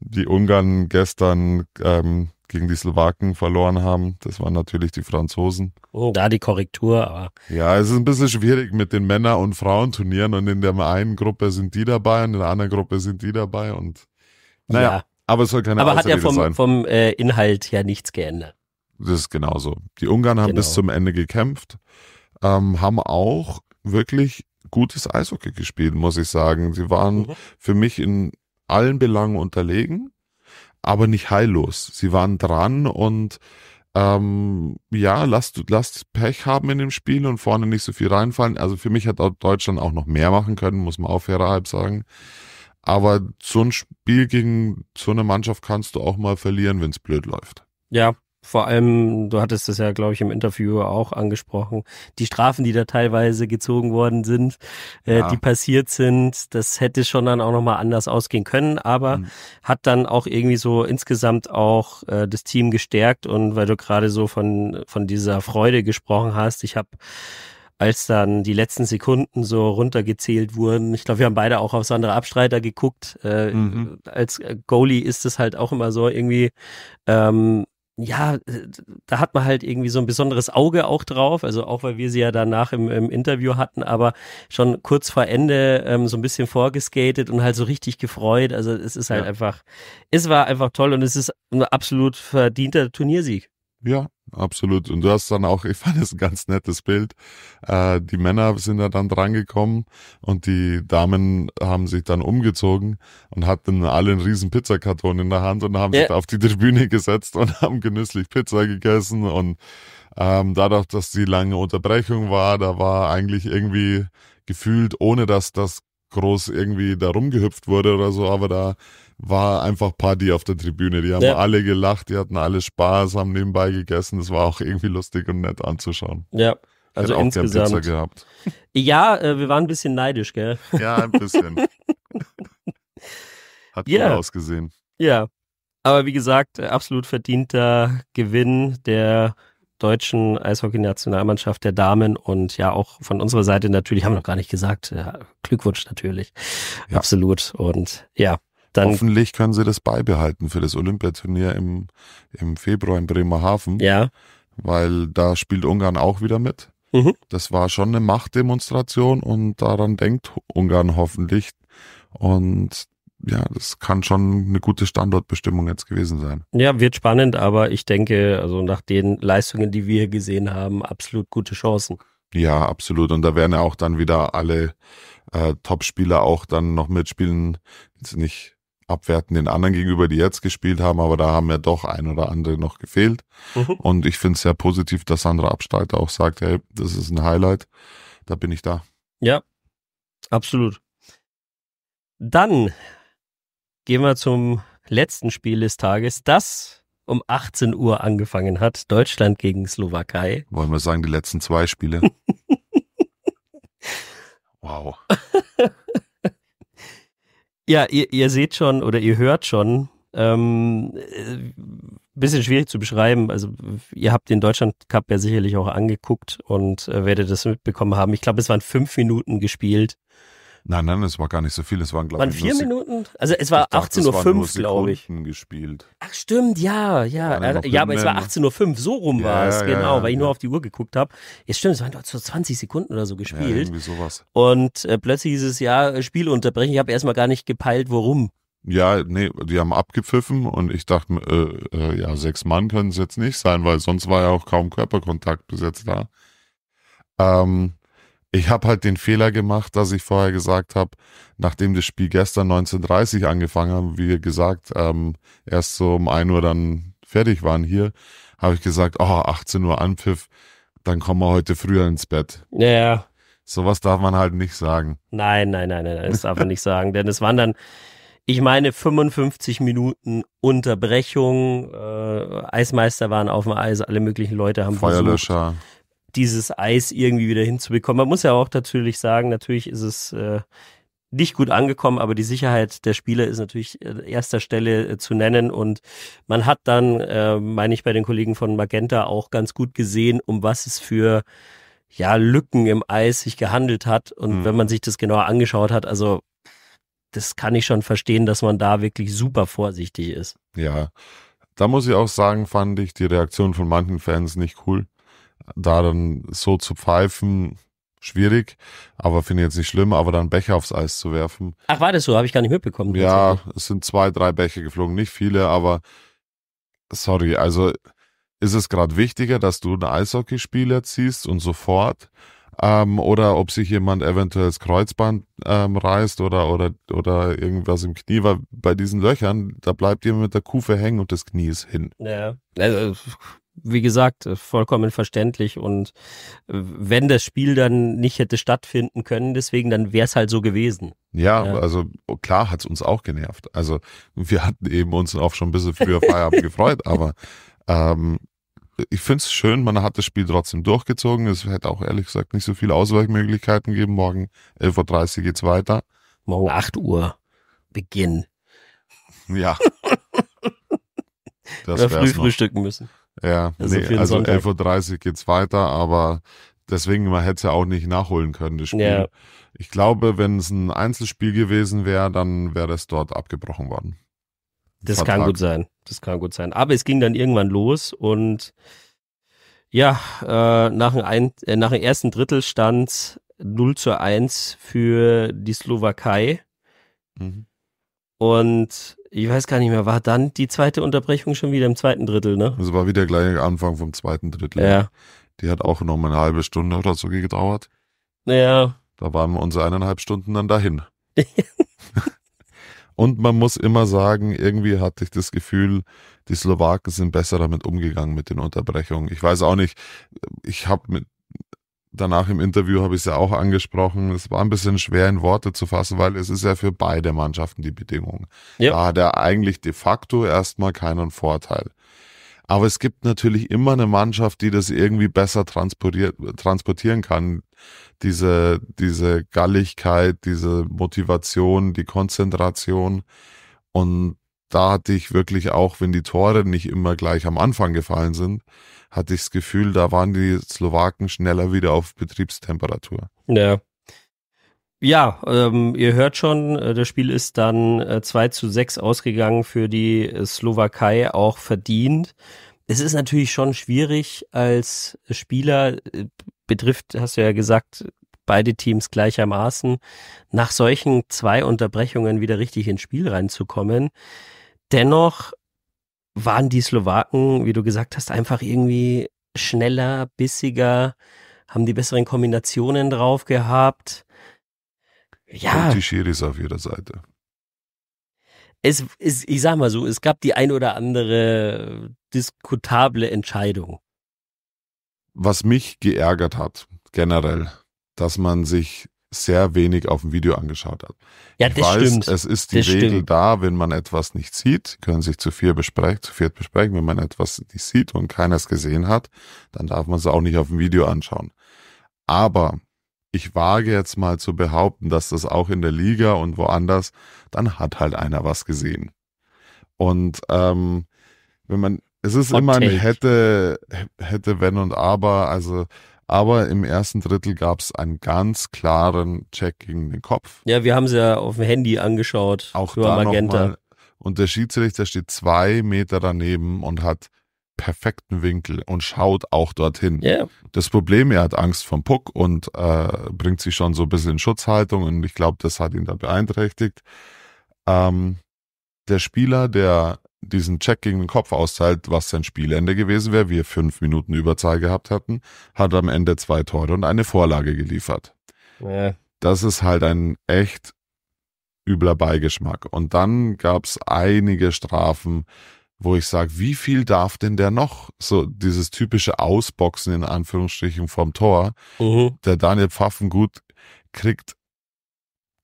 die Ungarn gestern ähm, gegen die Slowaken verloren haben. Das waren natürlich die Franzosen. Oh, da die Korrektur, aber. Ja, es ist ein bisschen schwierig mit den Männer- und Frauenturnieren und in der einen Gruppe sind die dabei und in der anderen Gruppe sind die dabei und naja, ja. aber es soll keine Aber Ausrede hat ja vom, vom äh, Inhalt her nichts geändert. Das ist genauso. Die Ungarn haben genau. bis zum Ende gekämpft, ähm, haben auch wirklich gutes Eishockey gespielt, muss ich sagen. Sie waren mhm. für mich in allen Belangen unterlegen, aber nicht heillos. Sie waren dran und ähm, ja, lasst, lasst Pech haben in dem Spiel und vorne nicht so viel reinfallen. Also für mich hat auch Deutschland auch noch mehr machen können, muss man auch fairerhalb sagen. Aber so ein Spiel gegen so eine Mannschaft kannst du auch mal verlieren, wenn es blöd läuft. Ja, vor allem, du hattest das ja, glaube ich, im Interview auch angesprochen, die Strafen, die da teilweise gezogen worden sind, äh, die passiert sind, das hätte schon dann auch nochmal anders ausgehen können, aber mhm. hat dann auch irgendwie so insgesamt auch äh, das Team gestärkt und weil du gerade so von, von dieser Freude gesprochen hast, ich habe als dann die letzten Sekunden so runtergezählt wurden. Ich glaube, wir haben beide auch auf andere Abstreiter geguckt. Äh, mhm. Als äh, Goalie ist es halt auch immer so irgendwie, ähm, ja, da hat man halt irgendwie so ein besonderes Auge auch drauf, also auch weil wir sie ja danach im, im Interview hatten, aber schon kurz vor Ende ähm, so ein bisschen vorgeskatet und halt so richtig gefreut. Also es ist halt ja. einfach, es war einfach toll und es ist ein absolut verdienter Turniersieg. Ja, absolut. Und du hast dann auch, ich fand es ein ganz nettes Bild. Äh, die Männer sind da dann drangekommen und die Damen haben sich dann umgezogen und hatten alle einen riesen Pizzakarton in der Hand und haben ja. sich auf die Tribüne gesetzt und haben genüsslich Pizza gegessen und ähm, dadurch, dass die lange Unterbrechung war, da war eigentlich irgendwie gefühlt, ohne dass das groß irgendwie da rumgehüpft wurde oder so, aber da war einfach Party auf der Tribüne. Die haben ja. alle gelacht, die hatten alle Spaß, haben nebenbei gegessen. Das war auch irgendwie lustig und nett anzuschauen. Ja. Also auch insgesamt. Pizza gehabt. Ja, äh, wir waren ein bisschen neidisch, gell? Ja, ein bisschen. Hat gut ausgesehen. Ja. Aber wie gesagt, äh, absolut verdienter Gewinn der deutschen Eishockey-Nationalmannschaft der Damen und ja auch von unserer Seite natürlich, haben wir noch gar nicht gesagt, ja, Glückwunsch natürlich. Ja. Absolut. Und ja, dann Hoffentlich können sie das beibehalten für das Olympiaturnier im, im Februar in Bremerhaven. Ja. Weil da spielt Ungarn auch wieder mit. Mhm. Das war schon eine Machtdemonstration und daran denkt Ungarn hoffentlich. Und ja, das kann schon eine gute Standortbestimmung jetzt gewesen sein. Ja, wird spannend, aber ich denke, also nach den Leistungen, die wir gesehen haben, absolut gute Chancen. Ja, absolut. Und da werden ja auch dann wieder alle äh, Top-Spieler auch dann noch mitspielen. Jetzt nicht abwerten den anderen gegenüber, die jetzt gespielt haben, aber da haben ja doch ein oder andere noch gefehlt. Mhm. Und ich finde es sehr positiv, dass Sandra Abstalter auch sagt, hey, das ist ein Highlight, da bin ich da. Ja, absolut. Dann gehen wir zum letzten Spiel des Tages, das um 18 Uhr angefangen hat. Deutschland gegen Slowakei. Wollen wir sagen, die letzten zwei Spiele. wow. Ja, ihr, ihr seht schon oder ihr hört schon, ähm, äh, bisschen schwierig zu beschreiben. Also ihr habt den Deutschland Cup ja sicherlich auch angeguckt und äh, werdet das mitbekommen haben. Ich glaube, es waren fünf Minuten gespielt Nein, nein, es war gar nicht so viel. Es waren, glaube waren ich, vier Minuten. Also es war 18.05 Uhr, glaube ich. gespielt. Ach, stimmt, ja, ja. Äh, ja, aber es war 18.05 Uhr, so rum ja, war es, ja, genau, weil ich nur auf die Uhr geguckt habe. Jetzt stimmt, es waren dort so 20 Sekunden oder so gespielt. Ja, irgendwie sowas. Und äh, plötzlich dieses es ja, Spiel unterbrechen. Ich habe erstmal gar nicht gepeilt, worum. Ja, nee, die haben abgepfiffen und ich dachte, äh, äh, ja, sechs Mann können es jetzt nicht sein, weil sonst war ja auch kaum Körperkontakt bis jetzt da. Ähm, ich habe halt den Fehler gemacht, dass ich vorher gesagt habe, nachdem das Spiel gestern 19.30 angefangen haben, wie gesagt, ähm, erst so um 1 Uhr dann fertig waren hier, habe ich gesagt, oh, 18 Uhr Anpfiff, dann kommen wir heute früher ins Bett. Ja. Yeah. Sowas darf man halt nicht sagen. Nein, nein, nein, nein, das darf man nicht sagen, denn es waren dann, ich meine, 55 Minuten Unterbrechung, äh, Eismeister waren auf dem Eis, alle möglichen Leute haben Feuerlöscher. Versucht, dieses Eis irgendwie wieder hinzubekommen. Man muss ja auch natürlich sagen, natürlich ist es äh, nicht gut angekommen, aber die Sicherheit der Spieler ist natürlich äh, erster Stelle äh, zu nennen und man hat dann, äh, meine ich, bei den Kollegen von Magenta auch ganz gut gesehen, um was es für ja, Lücken im Eis sich gehandelt hat. Und mhm. wenn man sich das genauer angeschaut hat, also das kann ich schon verstehen, dass man da wirklich super vorsichtig ist. Ja, da muss ich auch sagen, fand ich die Reaktion von manchen Fans nicht cool da dann so zu pfeifen, schwierig, aber finde ich jetzt nicht schlimm, aber dann Becher aufs Eis zu werfen. Ach, war das so? Habe ich gar nicht mitbekommen. Ja, es sind zwei, drei Becher geflogen, nicht viele, aber sorry, also ist es gerade wichtiger, dass du einen Eishockeyspieler ziehst und sofort ähm, oder ob sich jemand eventuell das Kreuzband ähm, reißt oder, oder, oder irgendwas im Knie, weil bei diesen Löchern, da bleibt jemand mit der Kufe hängen und das Knie ist hin. Ja, also wie gesagt, äh, vollkommen verständlich. Und äh, wenn das Spiel dann nicht hätte stattfinden können, deswegen, dann wäre es halt so gewesen. Ja, ja. also oh, klar hat es uns auch genervt. Also wir hatten eben uns auch schon ein bisschen früher Feierabend gefreut, aber ähm, ich finde es schön, man hat das Spiel trotzdem durchgezogen. Es hätte auch ehrlich gesagt nicht so viele Ausweichmöglichkeiten gegeben. Morgen 11.30 Uhr geht es weiter. Morgen 8 Uhr Beginn. Ja. das wir früh frühstücken müssen. Ja, also, nee, also 11.30 Uhr geht's weiter, aber deswegen, man hätte es ja auch nicht nachholen können, das Spiel. Ja. Ich glaube, wenn es ein Einzelspiel gewesen wäre, dann wäre es dort abgebrochen worden. Das Vertrag. kann gut sein. Das kann gut sein. Aber es ging dann irgendwann los und ja, äh, nach, dem ein, äh, nach dem ersten Drittel stand 0 zu 1 für die Slowakei. Mhm. Und ich weiß gar nicht mehr, war dann die zweite Unterbrechung schon wieder im zweiten Drittel, ne? Das also war wieder gleich Anfang vom zweiten Drittel. Ja. Die hat auch noch mal eine halbe Stunde oder so gedauert. Ja. Da waren wir unsere eineinhalb Stunden dann dahin. Und man muss immer sagen, irgendwie hatte ich das Gefühl, die Slowaken sind besser damit umgegangen mit den Unterbrechungen. Ich weiß auch nicht, ich habe mit danach im Interview habe ich es ja auch angesprochen, es war ein bisschen schwer in Worte zu fassen, weil es ist ja für beide Mannschaften die Bedingung. Ja. Da hat er eigentlich de facto erstmal keinen Vorteil. Aber es gibt natürlich immer eine Mannschaft, die das irgendwie besser transportiert, transportieren kann. Diese, diese Galligkeit, diese Motivation, die Konzentration. Und da hatte ich wirklich auch, wenn die Tore nicht immer gleich am Anfang gefallen sind, hatte ich das Gefühl, da waren die Slowaken schneller wieder auf Betriebstemperatur. Ja. Ja, ähm, ihr hört schon, äh, das Spiel ist dann äh, 2 zu 6 ausgegangen für die äh, Slowakei, auch verdient. Es ist natürlich schon schwierig als Spieler, äh, betrifft, hast du ja gesagt, beide Teams gleichermaßen, nach solchen zwei Unterbrechungen wieder richtig ins Spiel reinzukommen. Dennoch waren die Slowaken, wie du gesagt hast, einfach irgendwie schneller, bissiger, haben die besseren Kombinationen drauf gehabt. Ja. Und die Schiris auf jeder Seite. Es, es, ich sag mal so, es gab die ein oder andere diskutable Entscheidung. Was mich geärgert hat, generell, dass man sich sehr wenig auf dem Video angeschaut hat. Ja, ich das weiß, stimmt. Es ist die das Regel stimmt. da, wenn man etwas nicht sieht, können sich zu viel besprechen, zu viert besprechen, wenn man etwas nicht sieht und keiner es gesehen hat, dann darf man es auch nicht auf dem Video anschauen. Aber ich wage jetzt mal zu behaupten, dass das auch in der Liga und woanders, dann hat halt einer was gesehen. Und ähm, wenn man, es ist Hot immer ein Take. hätte, hätte, wenn und aber, also aber im ersten Drittel gab es einen ganz klaren Check gegen den Kopf. Ja, wir haben es ja auf dem Handy angeschaut. Auch über da Magenta. Mal, und der Schiedsrichter steht zwei Meter daneben und hat perfekten Winkel und schaut auch dorthin. Yeah. Das Problem, er hat Angst vom Puck und äh, bringt sich schon so ein bisschen in Schutzhaltung und ich glaube, das hat ihn da beeinträchtigt. Ähm, der Spieler, der diesen Check gegen den Kopf austeilt, was sein Spielende gewesen wäre, wir fünf Minuten Überzahl gehabt hatten, hat am Ende zwei Tore und eine Vorlage geliefert. Ja. Das ist halt ein echt übler Beigeschmack. Und dann gab es einige Strafen, wo ich sage, wie viel darf denn der noch? So dieses typische Ausboxen in Anführungsstrichen vom Tor. Mhm. Der Daniel Pfaffengut kriegt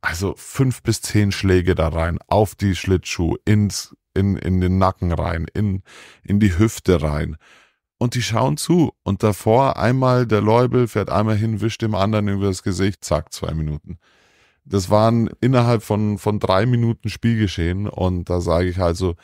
also fünf bis zehn Schläge da rein, auf die Schlittschuh, ins in, in den Nacken rein, in, in die Hüfte rein. Und die schauen zu. Und davor einmal der Läubel fährt einmal hin, wischt dem anderen über das Gesicht, zack, zwei Minuten. Das waren innerhalb von, von drei Minuten Spielgeschehen. Und da sage ich also, halt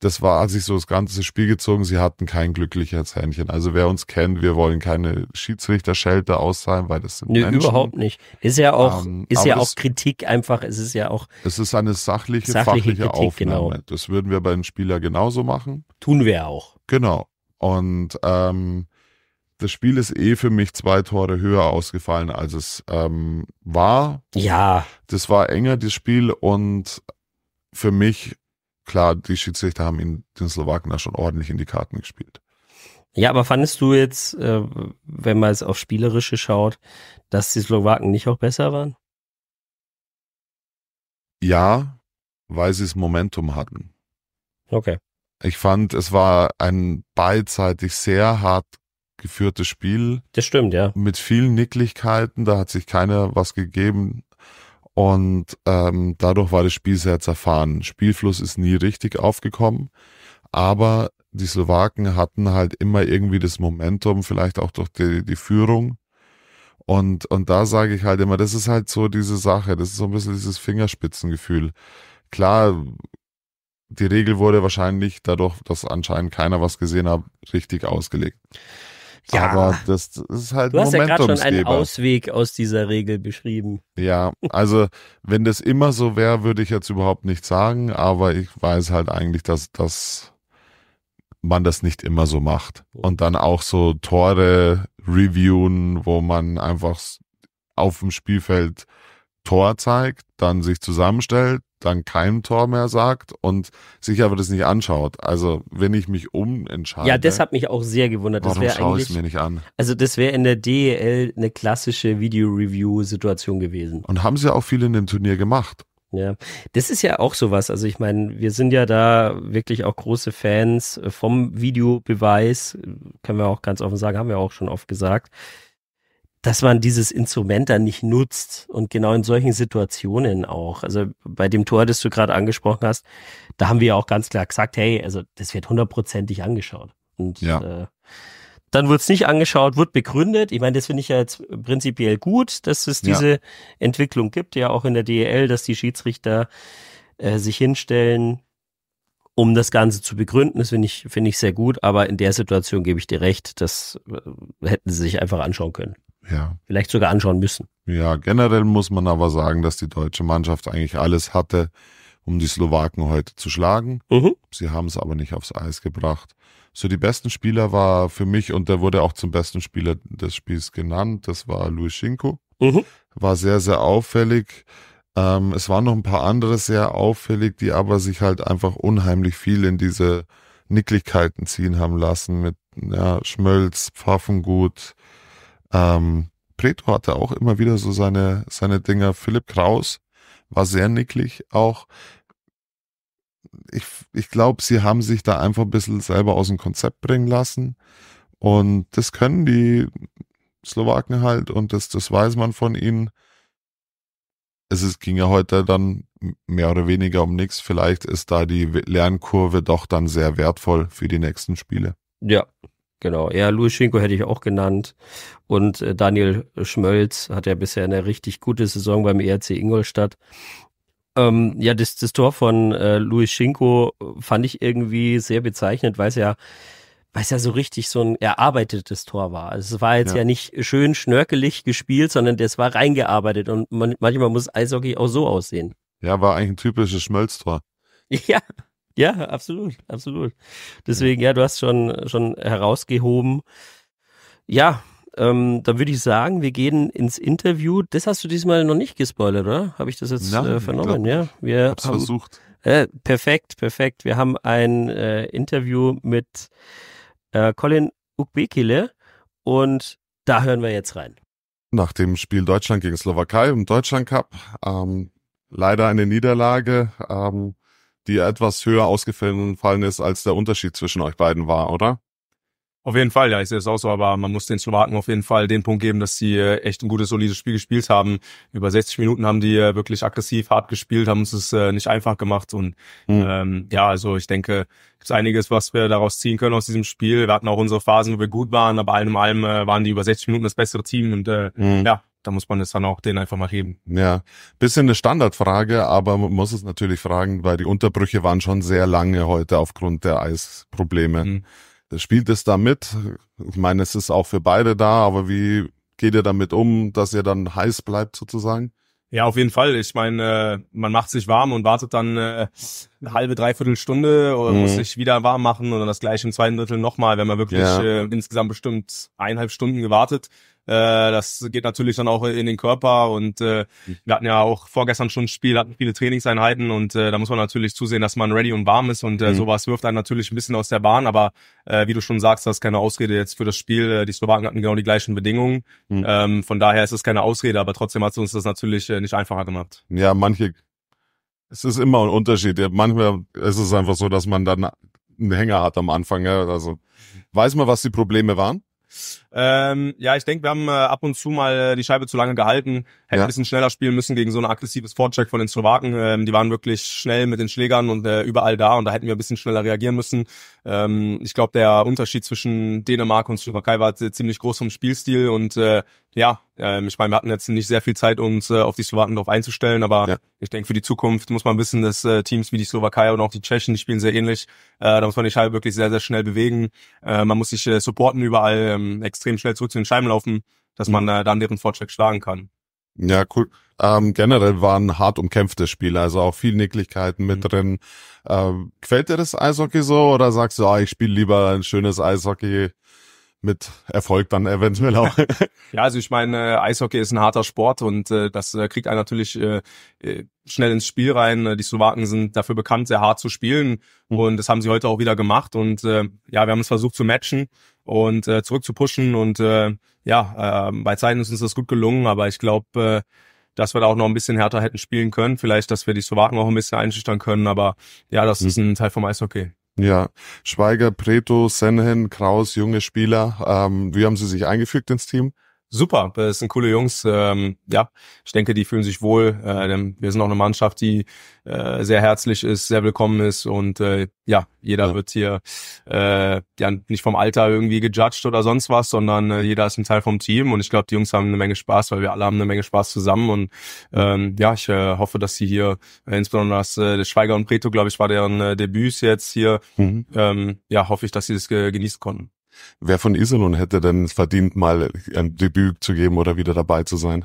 das war sich so das ganze Spiel gezogen. Sie hatten kein glückliches Händchen. Also wer uns kennt, wir wollen keine Schiedsrichterschelte auszahlen, weil das sind nee, Menschen. überhaupt nicht. Ist ja auch, ähm, ist ja auch Kritik einfach. Es ist ja auch. Es ist eine sachliche, sachliche fachliche Kritik, Aufnahme. Genau. Das würden wir bei den Spielern genauso machen. Tun wir auch. Genau. Und ähm, das Spiel ist eh für mich zwei Tore höher ausgefallen, als es ähm, war. Ja. Das war enger, das Spiel. Und für mich klar, die Schiedsrichter haben ihn den Slowaken da schon ordentlich in die Karten gespielt. Ja, aber fandest du jetzt, äh, wenn man es auf Spielerische schaut, dass die Slowaken nicht auch besser waren? Ja, weil sie das Momentum hatten. Okay. Ich fand, es war ein beidseitig sehr hart geführtes Spiel. Das stimmt, ja. Mit vielen Nicklichkeiten, da hat sich keiner was gegeben. Und ähm, dadurch war das Spiel sehr zerfahren. Spielfluss ist nie richtig aufgekommen, aber die Slowaken hatten halt immer irgendwie das Momentum, vielleicht auch durch die, die Führung. Und, und da sage ich halt immer, das ist halt so diese Sache, das ist so ein bisschen dieses Fingerspitzengefühl. Klar, die Regel wurde wahrscheinlich dadurch, dass anscheinend keiner was gesehen hat, richtig ausgelegt. Ja. Aber das, das ist halt Du hast ja gerade schon einen Ausweg aus dieser Regel beschrieben. Ja, also wenn das immer so wäre, würde ich jetzt überhaupt nichts sagen, aber ich weiß halt eigentlich, dass das man das nicht immer so macht. Oh. Und dann auch so Tore reviewen, wo man einfach auf dem Spielfeld Tor zeigt, dann sich zusammenstellt, dann kein Tor mehr sagt und sich aber das nicht anschaut. Also wenn ich mich umentscheide. Ja, das hat mich auch sehr gewundert. Das warum schaue ich mir nicht an? Also das wäre in der DEL eine klassische Video-Review-Situation gewesen. Und haben sie auch viele in dem Turnier gemacht. Ja, das ist ja auch sowas. Also ich meine, wir sind ja da wirklich auch große Fans vom Videobeweis, können wir auch ganz offen sagen, haben wir auch schon oft gesagt dass man dieses Instrument dann nicht nutzt und genau in solchen Situationen auch. Also bei dem Tor, das du gerade angesprochen hast, da haben wir auch ganz klar gesagt, hey, also das wird hundertprozentig angeschaut. Und ja. äh, dann wird es nicht angeschaut, wird begründet. Ich meine, das finde ich ja jetzt prinzipiell gut, dass es diese ja. Entwicklung gibt, ja auch in der DEL, dass die Schiedsrichter äh, sich hinstellen, um das Ganze zu begründen. Das finde ich, finde ich sehr gut, aber in der Situation gebe ich dir recht, das äh, hätten sie sich einfach anschauen können. Ja. Vielleicht sogar anschauen müssen. Ja, generell muss man aber sagen, dass die deutsche Mannschaft eigentlich alles hatte, um die Slowaken heute zu schlagen. Mhm. Sie haben es aber nicht aufs Eis gebracht. So die besten Spieler war für mich und der wurde auch zum besten Spieler des Spiels genannt. Das war Luis Schinko. Mhm. War sehr, sehr auffällig. Ähm, es waren noch ein paar andere sehr auffällig, die aber sich halt einfach unheimlich viel in diese Nicklichkeiten ziehen haben lassen mit ja, Schmölz, Pfaffengut, ähm, Preto hatte auch immer wieder so seine, seine Dinger. Philipp Kraus war sehr nicklig auch. Ich, ich glaube, sie haben sich da einfach ein bisschen selber aus dem Konzept bringen lassen. Und das können die Slowaken halt und das, das weiß man von ihnen. Es ist, ging ja heute dann mehr oder weniger um nichts. Vielleicht ist da die Lernkurve doch dann sehr wertvoll für die nächsten Spiele. Ja, Genau, ja, Louis Schinko hätte ich auch genannt. Und äh, Daniel Schmölz hat ja bisher eine richtig gute Saison beim ERC Ingolstadt. Ähm, ja, das, das Tor von äh, Louis Schinko äh, fand ich irgendwie sehr bezeichnend, weil es ja, weil es ja so richtig so ein erarbeitetes Tor war. Also es war jetzt ja. ja nicht schön schnörkelig gespielt, sondern das war reingearbeitet und man, manchmal muss Eishockey auch so aussehen. Ja, war eigentlich ein typisches Schmölztor. Ja, ja, absolut, absolut. Deswegen, ja, du hast schon, schon herausgehoben. Ja, ähm, dann würde ich sagen, wir gehen ins Interview. Das hast du diesmal noch nicht gespoilert, oder? Habe ich das jetzt Nein, äh, vernommen? Glaub, ja, wir haben, versucht. Äh, perfekt, perfekt. Wir haben ein äh, Interview mit äh, Colin Ukbekile und da hören wir jetzt rein. Nach dem Spiel Deutschland gegen Slowakei im Deutschland Cup, ähm, leider eine Niederlage. Ähm, die etwas höher ausgefallen ist, als der Unterschied zwischen euch beiden war, oder? Auf jeden Fall, ja, ich sehe es auch so, aber man muss den Slowaken auf jeden Fall den Punkt geben, dass sie äh, echt ein gutes, solides Spiel gespielt haben. Über 60 Minuten haben die äh, wirklich aggressiv, hart gespielt, haben uns es äh, nicht einfach gemacht und mhm. ähm, ja, also ich denke, es gibt einiges, was wir daraus ziehen können aus diesem Spiel. Wir hatten auch unsere Phasen, wo wir gut waren, aber allem in allem waren die über 60 Minuten das bessere Team und äh, mhm. ja, da muss man es dann auch den einfach mal heben. Ja, bisschen eine Standardfrage, aber man muss es natürlich fragen, weil die Unterbrüche waren schon sehr lange heute aufgrund der Eisprobleme. Mhm. Spielt es da mit? Ich meine, es ist auch für beide da, aber wie geht ihr damit um, dass ihr dann heiß bleibt sozusagen? Ja, auf jeden Fall. Ich meine, äh, man macht sich warm und wartet dann äh, eine halbe, dreiviertel Stunde oder mhm. muss sich wieder warm machen oder das gleiche im zweiten Drittel nochmal. Wenn man wirklich ja. Äh, insgesamt bestimmt eineinhalb Stunden gewartet, äh, das geht natürlich dann auch in den Körper und äh, hm. wir hatten ja auch vorgestern schon ein Spiel, hatten viele Trainingseinheiten und äh, da muss man natürlich zusehen, dass man ready und warm ist und äh, mhm. sowas wirft einen natürlich ein bisschen aus der Bahn, aber äh, wie du schon sagst, das ist keine Ausrede jetzt für das Spiel. Äh, die Slowaken hatten genau die gleichen Bedingungen. Mhm. Ähm, von daher ist es keine Ausrede, aber trotzdem hat es uns das natürlich äh, nicht einfacher gemacht. Ja, manche es ist immer ein Unterschied. Ja, Manchmal ist es einfach so, dass man dann einen Hänger hat am Anfang. Ja? Also weiß man, was die Probleme waren? Ähm, ja, ich denke, wir haben äh, ab und zu mal äh, die Scheibe zu lange gehalten. Hätten ja. ein bisschen schneller spielen müssen gegen so ein aggressives Vorcheck von den Slowaken. Ähm, die waren wirklich schnell mit den Schlägern und äh, überall da und da hätten wir ein bisschen schneller reagieren müssen. Ähm, ich glaube, der Unterschied zwischen Dänemark und Slowakei war äh, ziemlich groß vom Spielstil und äh, ja, ähm, ich meine, wir hatten jetzt nicht sehr viel Zeit, uns äh, auf die Slowaken drauf einzustellen, aber ja. ich denke, für die Zukunft muss man wissen, dass äh, Teams wie die Slowakei und auch die Tschechen, die spielen sehr ähnlich. Äh, da muss man die Scheibe wirklich sehr, sehr schnell bewegen. Äh, man muss sich äh, supporten überall ähm, extrem extrem schnell zurück zu den Scheiben laufen, dass man äh, dann deren Vorcheck schlagen kann. Ja, cool. Ähm, generell waren hart umkämpfte Spiele, also auch viel Nicklichkeiten mit mhm. drin. Ähm, gefällt dir das Eishockey so oder sagst du, ah, ich spiele lieber ein schönes Eishockey mit Erfolg dann eventuell auch. Ja, also ich meine, äh, Eishockey ist ein harter Sport und äh, das äh, kriegt einen natürlich äh, äh schnell ins Spiel rein. Äh, die Slowaken sind dafür bekannt, sehr hart zu spielen mhm. und das haben sie heute auch wieder gemacht und äh, ja, wir haben es versucht zu matchen und äh, zurück zu pushen und äh, ja, äh, bei Zeiten ist uns das gut gelungen, aber ich glaube, äh, dass wir da auch noch ein bisschen härter hätten spielen können. Vielleicht, dass wir die Slowaken auch ein bisschen einschüchtern können, aber ja, das mhm. ist ein Teil vom Eishockey. Ja, Schweiger, Preto, Senhen, Kraus, junge Spieler. Ähm, wie haben sie sich eingefügt ins Team? super. Das äh, sind coole Jungs. Ähm, ja, ich denke, die fühlen sich wohl. Äh, wir sind auch eine Mannschaft, die äh, sehr herzlich ist, sehr willkommen ist und äh, ja, jeder ja. wird hier äh, ja nicht vom Alter irgendwie gejudged oder sonst was, sondern äh, jeder ist ein Teil vom Team und ich glaube, die Jungs haben eine Menge Spaß, weil wir alle haben eine Menge Spaß zusammen und ähm, ja, ich äh, hoffe, dass sie hier äh, insbesondere das, äh, Schweiger und Preto, glaube ich, war deren äh, Debüt jetzt hier. Mhm. Ähm, ja, hoffe ich, dass sie das äh, genießen konnten. Wer von Iserlohn hätte denn verdient, mal ein Debüt zu geben oder wieder dabei zu sein?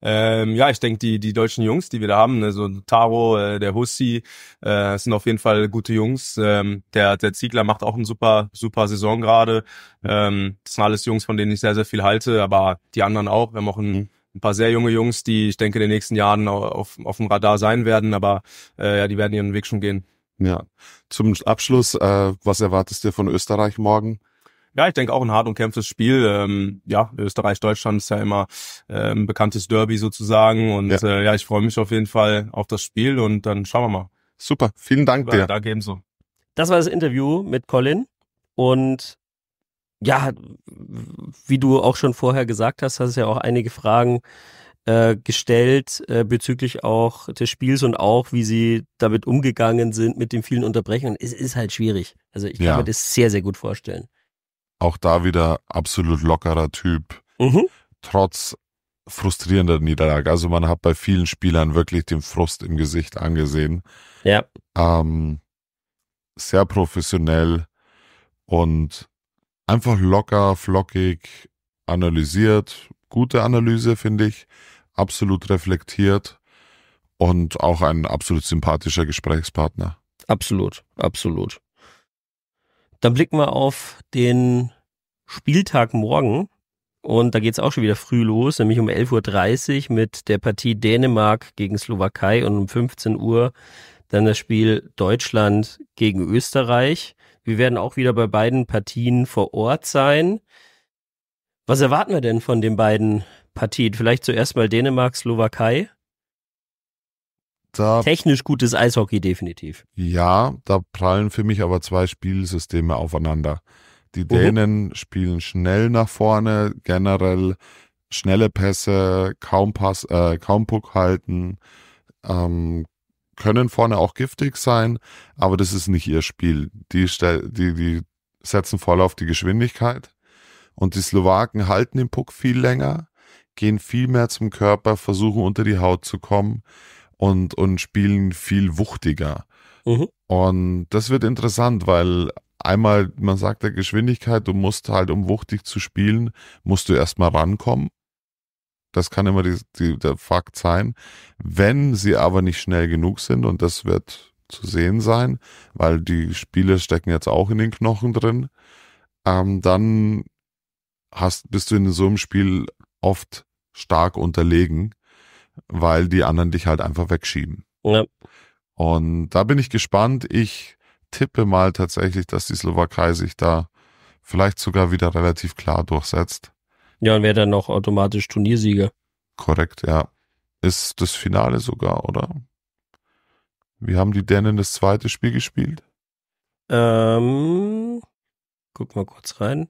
Ähm, ja, ich denke, die, die deutschen Jungs, die wir da haben, ne, so Taro, äh, der Hussi, äh, sind auf jeden Fall gute Jungs. Ähm, der, der Ziegler macht auch eine super, super Saison gerade. Ähm, das sind alles Jungs, von denen ich sehr, sehr viel halte, aber die anderen auch. Wir haben auch einen, mhm. ein paar sehr junge Jungs, die ich denke in den nächsten Jahren auf, auf dem Radar sein werden, aber äh, ja, die werden ihren Weg schon gehen. Ja. Zum Abschluss, äh, was erwartest du von Österreich morgen? ja, ich denke auch ein hart umkämpftes Spiel. Ähm, ja, Österreich-Deutschland ist ja immer äh, ein bekanntes Derby sozusagen. Und ja, äh, ja ich freue mich auf jeden Fall auf das Spiel und dann schauen wir mal. Super, vielen Dank Super, dir. Danke so. Das war das Interview mit Colin und ja, wie du auch schon vorher gesagt hast, hast du ja auch einige Fragen äh, gestellt äh, bezüglich auch des Spiels und auch, wie sie damit umgegangen sind mit den vielen Unterbrechungen. Es ist halt schwierig. Also ich ja. kann mir das sehr, sehr gut vorstellen. Auch da wieder absolut lockerer Typ, mhm. trotz frustrierender Niederlage. Also man hat bei vielen Spielern wirklich den Frust im Gesicht angesehen. Ja. Ähm, sehr professionell und einfach locker, flockig analysiert. Gute Analyse, finde ich. Absolut reflektiert und auch ein absolut sympathischer Gesprächspartner. Absolut, absolut. Dann blicken wir auf den Spieltag morgen. Und da geht es auch schon wieder früh los, nämlich um 11.30 Uhr mit der Partie Dänemark gegen Slowakei und um 15 Uhr dann das Spiel Deutschland gegen Österreich. Wir werden auch wieder bei beiden Partien vor Ort sein. Was erwarten wir denn von den beiden Partien? Vielleicht zuerst mal Dänemark, Slowakei? Da, Technisch gutes Eishockey, definitiv. Ja, da prallen für mich aber zwei Spielsysteme aufeinander. Die Dänen uh -huh. spielen schnell nach vorne, generell schnelle Pässe, kaum, Pass, äh, kaum Puck halten, ähm, können vorne auch giftig sein, aber das ist nicht ihr Spiel. Die, die, die setzen voll auf die Geschwindigkeit und die Slowaken halten den Puck viel länger, gehen viel mehr zum Körper, versuchen unter die Haut zu kommen und, und spielen viel wuchtiger. Mhm. Und das wird interessant, weil einmal, man sagt der Geschwindigkeit, du musst halt, um wuchtig zu spielen, musst du erstmal rankommen. Das kann immer die, die, der Fakt sein. Wenn sie aber nicht schnell genug sind, und das wird zu sehen sein, weil die Spiele stecken jetzt auch in den Knochen drin, ähm, dann hast, bist du in so einem Spiel oft stark unterlegen weil die anderen dich halt einfach wegschieben. Ja. Und da bin ich gespannt. Ich tippe mal tatsächlich, dass die Slowakei sich da vielleicht sogar wieder relativ klar durchsetzt. Ja, und wäre dann noch automatisch Turniersieger. Korrekt, ja. Ist das Finale sogar, oder? Wie haben die Dänen das zweite Spiel gespielt? Ähm, guck mal kurz rein.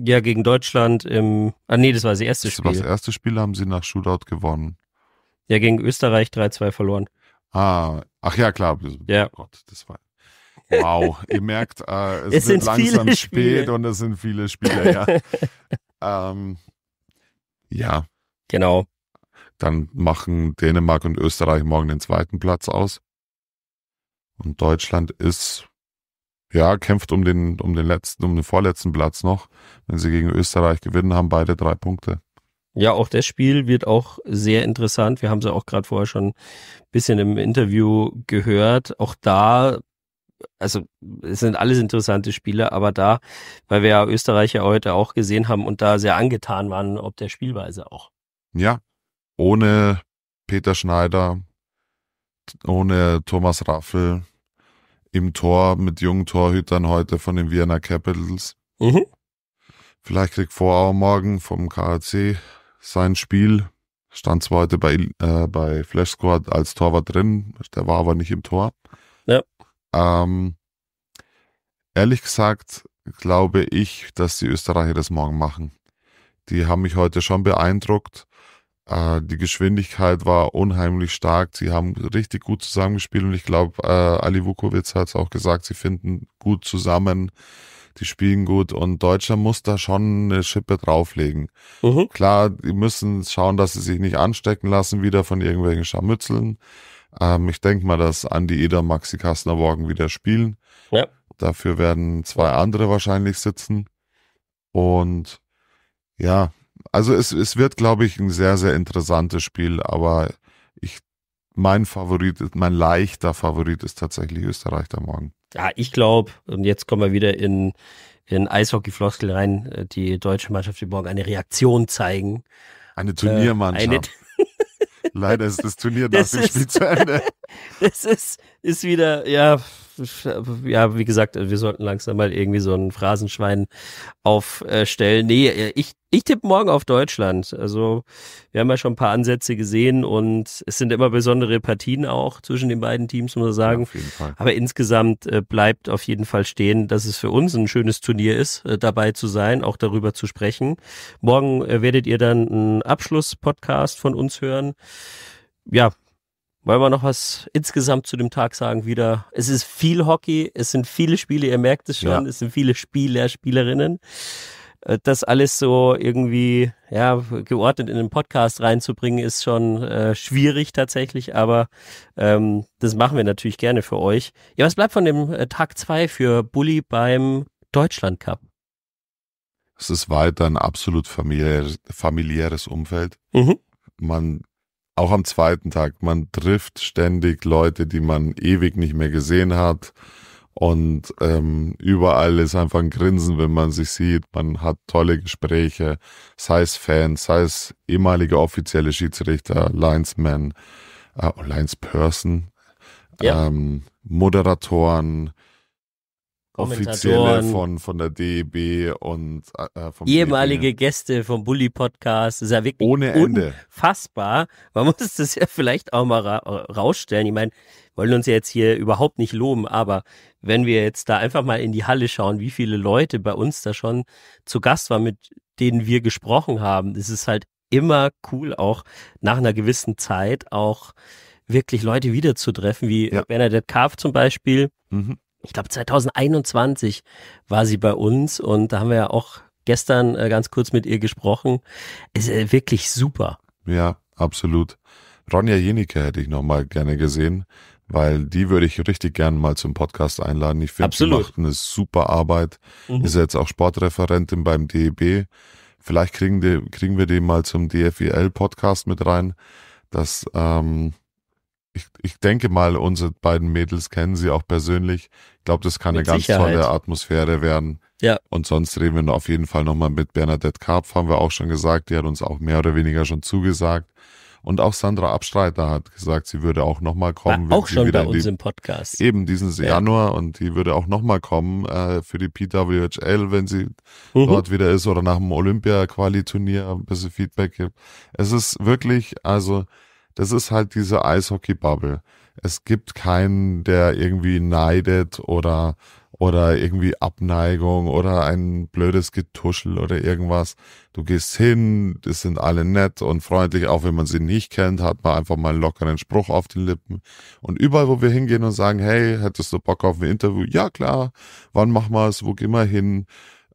Ja, gegen Deutschland im. Ah, nee, das war das erste Spiel. Das erste Spiel haben sie nach Shootout gewonnen. Ja, gegen Österreich 3-2 verloren. Ah, ach ja, klar. Ja. Oh Gott, das war. Wow, ihr merkt, äh, es, es wird langsam spät und es sind viele Spiele, ja. ähm, ja. Genau. Dann machen Dänemark und Österreich morgen den zweiten Platz aus. Und Deutschland ist ja, kämpft um den, um den letzten, um den vorletzten Platz noch. Wenn sie gegen Österreich gewinnen, haben beide drei Punkte. Ja, auch das Spiel wird auch sehr interessant. Wir haben sie auch gerade vorher schon ein bisschen im Interview gehört. Auch da, also es sind alles interessante Spiele, aber da, weil wir ja Österreich ja heute auch gesehen haben und da sehr angetan waren, ob der Spielweise auch. Ja, ohne Peter Schneider, ohne Thomas Raffel, im Tor mit jungen Torhütern heute von den Vienna Capitals. Mhm. Vielleicht kriegt Vorauer morgen vom KAC sein Spiel. Stand zwar heute bei, äh, bei Flash Squad als Torwart drin, der war aber nicht im Tor. Ja. Ähm, ehrlich gesagt glaube ich, dass die Österreicher das morgen machen. Die haben mich heute schon beeindruckt. Äh, die Geschwindigkeit war unheimlich stark. Sie haben richtig gut zusammengespielt und ich glaube, äh, Ali Vukovic hat es auch gesagt, sie finden gut zusammen, die spielen gut und Deutschland muss da schon eine Schippe drauflegen. Mhm. Klar, die müssen schauen, dass sie sich nicht anstecken lassen wieder von irgendwelchen Scharmützeln. Ähm, ich denke mal, dass Andi Eder, und Maxi Kastner morgen wieder spielen. Ja. Dafür werden zwei andere wahrscheinlich sitzen und ja, also es, es wird, glaube ich, ein sehr, sehr interessantes Spiel, aber ich, mein Favorit, mein leichter Favorit ist tatsächlich Österreich da morgen. Ja, ich glaube, und jetzt kommen wir wieder in, in Eishockey-Floskel rein, äh, die deutsche Mannschaft, wird morgen eine Reaktion zeigen. Eine äh, Turniermannschaft. Äh, eine Leider ist das Turnier nach dem Spiel zu Ende. Das ist, ist wieder, ja, ja, wie gesagt, wir sollten langsam mal irgendwie so ein Phrasenschwein aufstellen. Nee, ich, ich tippe morgen auf Deutschland. Also wir haben ja schon ein paar Ansätze gesehen und es sind immer besondere Partien auch zwischen den beiden Teams, muss man sagen. Ja, auf jeden Fall. Aber insgesamt äh, bleibt auf jeden Fall stehen, dass es für uns ein schönes Turnier ist, äh, dabei zu sein, auch darüber zu sprechen. Morgen äh, werdet ihr dann einen Abschlusspodcast von uns hören ja, wollen wir noch was insgesamt zu dem Tag sagen? Wieder, es ist viel Hockey, es sind viele Spiele, ihr merkt es schon, ja. es sind viele Spieler, Spielerinnen. Äh, das alles so irgendwie ja, geordnet in den Podcast reinzubringen, ist schon äh, schwierig tatsächlich, aber ähm, das machen wir natürlich gerne für euch. Ja, was bleibt von dem äh, Tag 2 für Bulli beim Deutschland Cup? Es ist weiter ein absolut familiär, familiäres Umfeld. Mhm. Man auch am zweiten Tag, man trifft ständig Leute, die man ewig nicht mehr gesehen hat. Und ähm, überall ist einfach ein Grinsen, wenn man sich sieht. Man hat tolle Gespräche, sei es Fans, sei es ehemalige offizielle Schiedsrichter, Linesman, äh, Linesperson, ja. ähm, Moderatoren, Offizielle von, von der DEB und äh, vom e ehemalige DEB. Gäste vom Bully Podcast. Das ist ja wirklich Ohne Ende. unfassbar. Man muss das ja vielleicht auch mal ra äh, rausstellen. Ich meine, wollen uns ja jetzt hier überhaupt nicht loben, aber wenn wir jetzt da einfach mal in die Halle schauen, wie viele Leute bei uns da schon zu Gast waren, mit denen wir gesprochen haben, das ist halt immer cool, auch nach einer gewissen Zeit auch wirklich Leute wiederzutreffen, wie ja. Bernadette Karf zum Beispiel. Mhm ich glaube 2021 war sie bei uns und da haben wir ja auch gestern äh, ganz kurz mit ihr gesprochen. Ist äh, wirklich super. Ja, absolut. Ronja Jenicke hätte ich noch mal gerne gesehen, weil die würde ich richtig gerne mal zum Podcast einladen. Ich finde, sie macht eine super Arbeit. Mhm. Ist jetzt auch Sportreferentin beim DEB. Vielleicht kriegen, die, kriegen wir die mal zum dfel podcast mit rein, dass ähm, ich, ich denke mal, unsere beiden Mädels kennen sie auch persönlich. Ich glaube, das kann mit eine ganz Sicherheit. tolle Atmosphäre werden. Ja. Und sonst reden wir auf jeden Fall nochmal mit Bernadette Karpf, haben wir auch schon gesagt. Die hat uns auch mehr oder weniger schon zugesagt. Und auch Sandra Abstreiter hat gesagt, sie würde auch nochmal kommen. War auch schon bei uns im Podcast. Eben diesen ja. Januar und die würde auch nochmal kommen äh, für die PWHL, wenn sie mhm. dort wieder ist oder nach dem Olympia-Quali-Turnier ein bisschen Feedback gibt. Es ist wirklich, also das ist halt diese Eishockey-Bubble. Es gibt keinen, der irgendwie neidet oder, oder irgendwie Abneigung oder ein blödes Getuschel oder irgendwas. Du gehst hin, es sind alle nett und freundlich, auch wenn man sie nicht kennt, hat man einfach mal einen lockeren Spruch auf den Lippen. Und überall, wo wir hingehen und sagen, hey, hättest du Bock auf ein Interview? Ja, klar. Wann machen wir es? Wo gehen wir hin?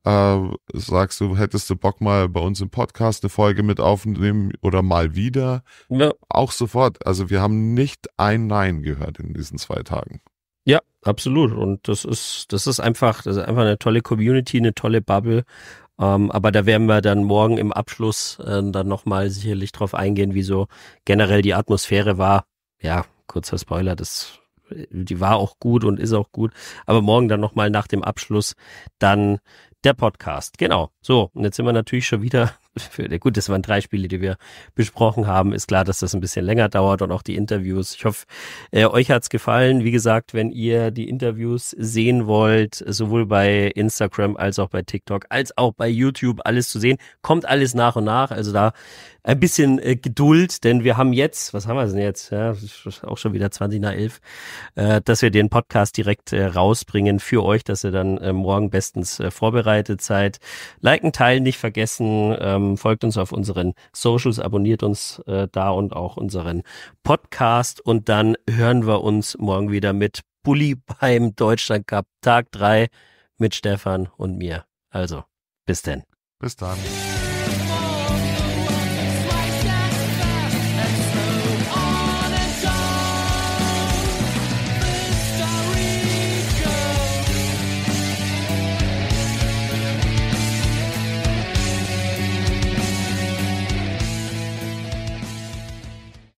äh, sagst du, hättest du Bock mal bei uns im Podcast eine Folge mit aufnehmen oder mal wieder, ja. auch sofort. Also wir haben nicht ein Nein gehört in diesen zwei Tagen. Ja, absolut. Und das ist, das ist einfach, das ist einfach eine tolle Community, eine tolle Bubble. Ähm, aber da werden wir dann morgen im Abschluss äh, dann nochmal sicherlich drauf eingehen, wie so generell die Atmosphäre war. Ja, kurzer Spoiler, das, die war auch gut und ist auch gut. Aber morgen dann nochmal nach dem Abschluss dann der Podcast, genau. So, und jetzt sind wir natürlich schon wieder für, gut, das waren drei Spiele, die wir besprochen haben. Ist klar, dass das ein bisschen länger dauert und auch die Interviews. Ich hoffe, äh, euch hat's gefallen. Wie gesagt, wenn ihr die Interviews sehen wollt, sowohl bei Instagram als auch bei TikTok, als auch bei YouTube alles zu sehen, kommt alles nach und nach. Also da ein bisschen äh, Geduld, denn wir haben jetzt, was haben wir denn jetzt? Ja, auch schon wieder 20 nach 11, äh, dass wir den Podcast direkt äh, rausbringen für euch, dass ihr dann äh, morgen bestens äh, vorbereitet seid. Liken, teilen nicht vergessen. Ähm, ähm, folgt uns auf unseren Socials, abonniert uns äh, da und auch unseren Podcast. Und dann hören wir uns morgen wieder mit Bulli beim Deutschland Cup Tag 3 mit Stefan und mir. Also, bis denn. Bis dann.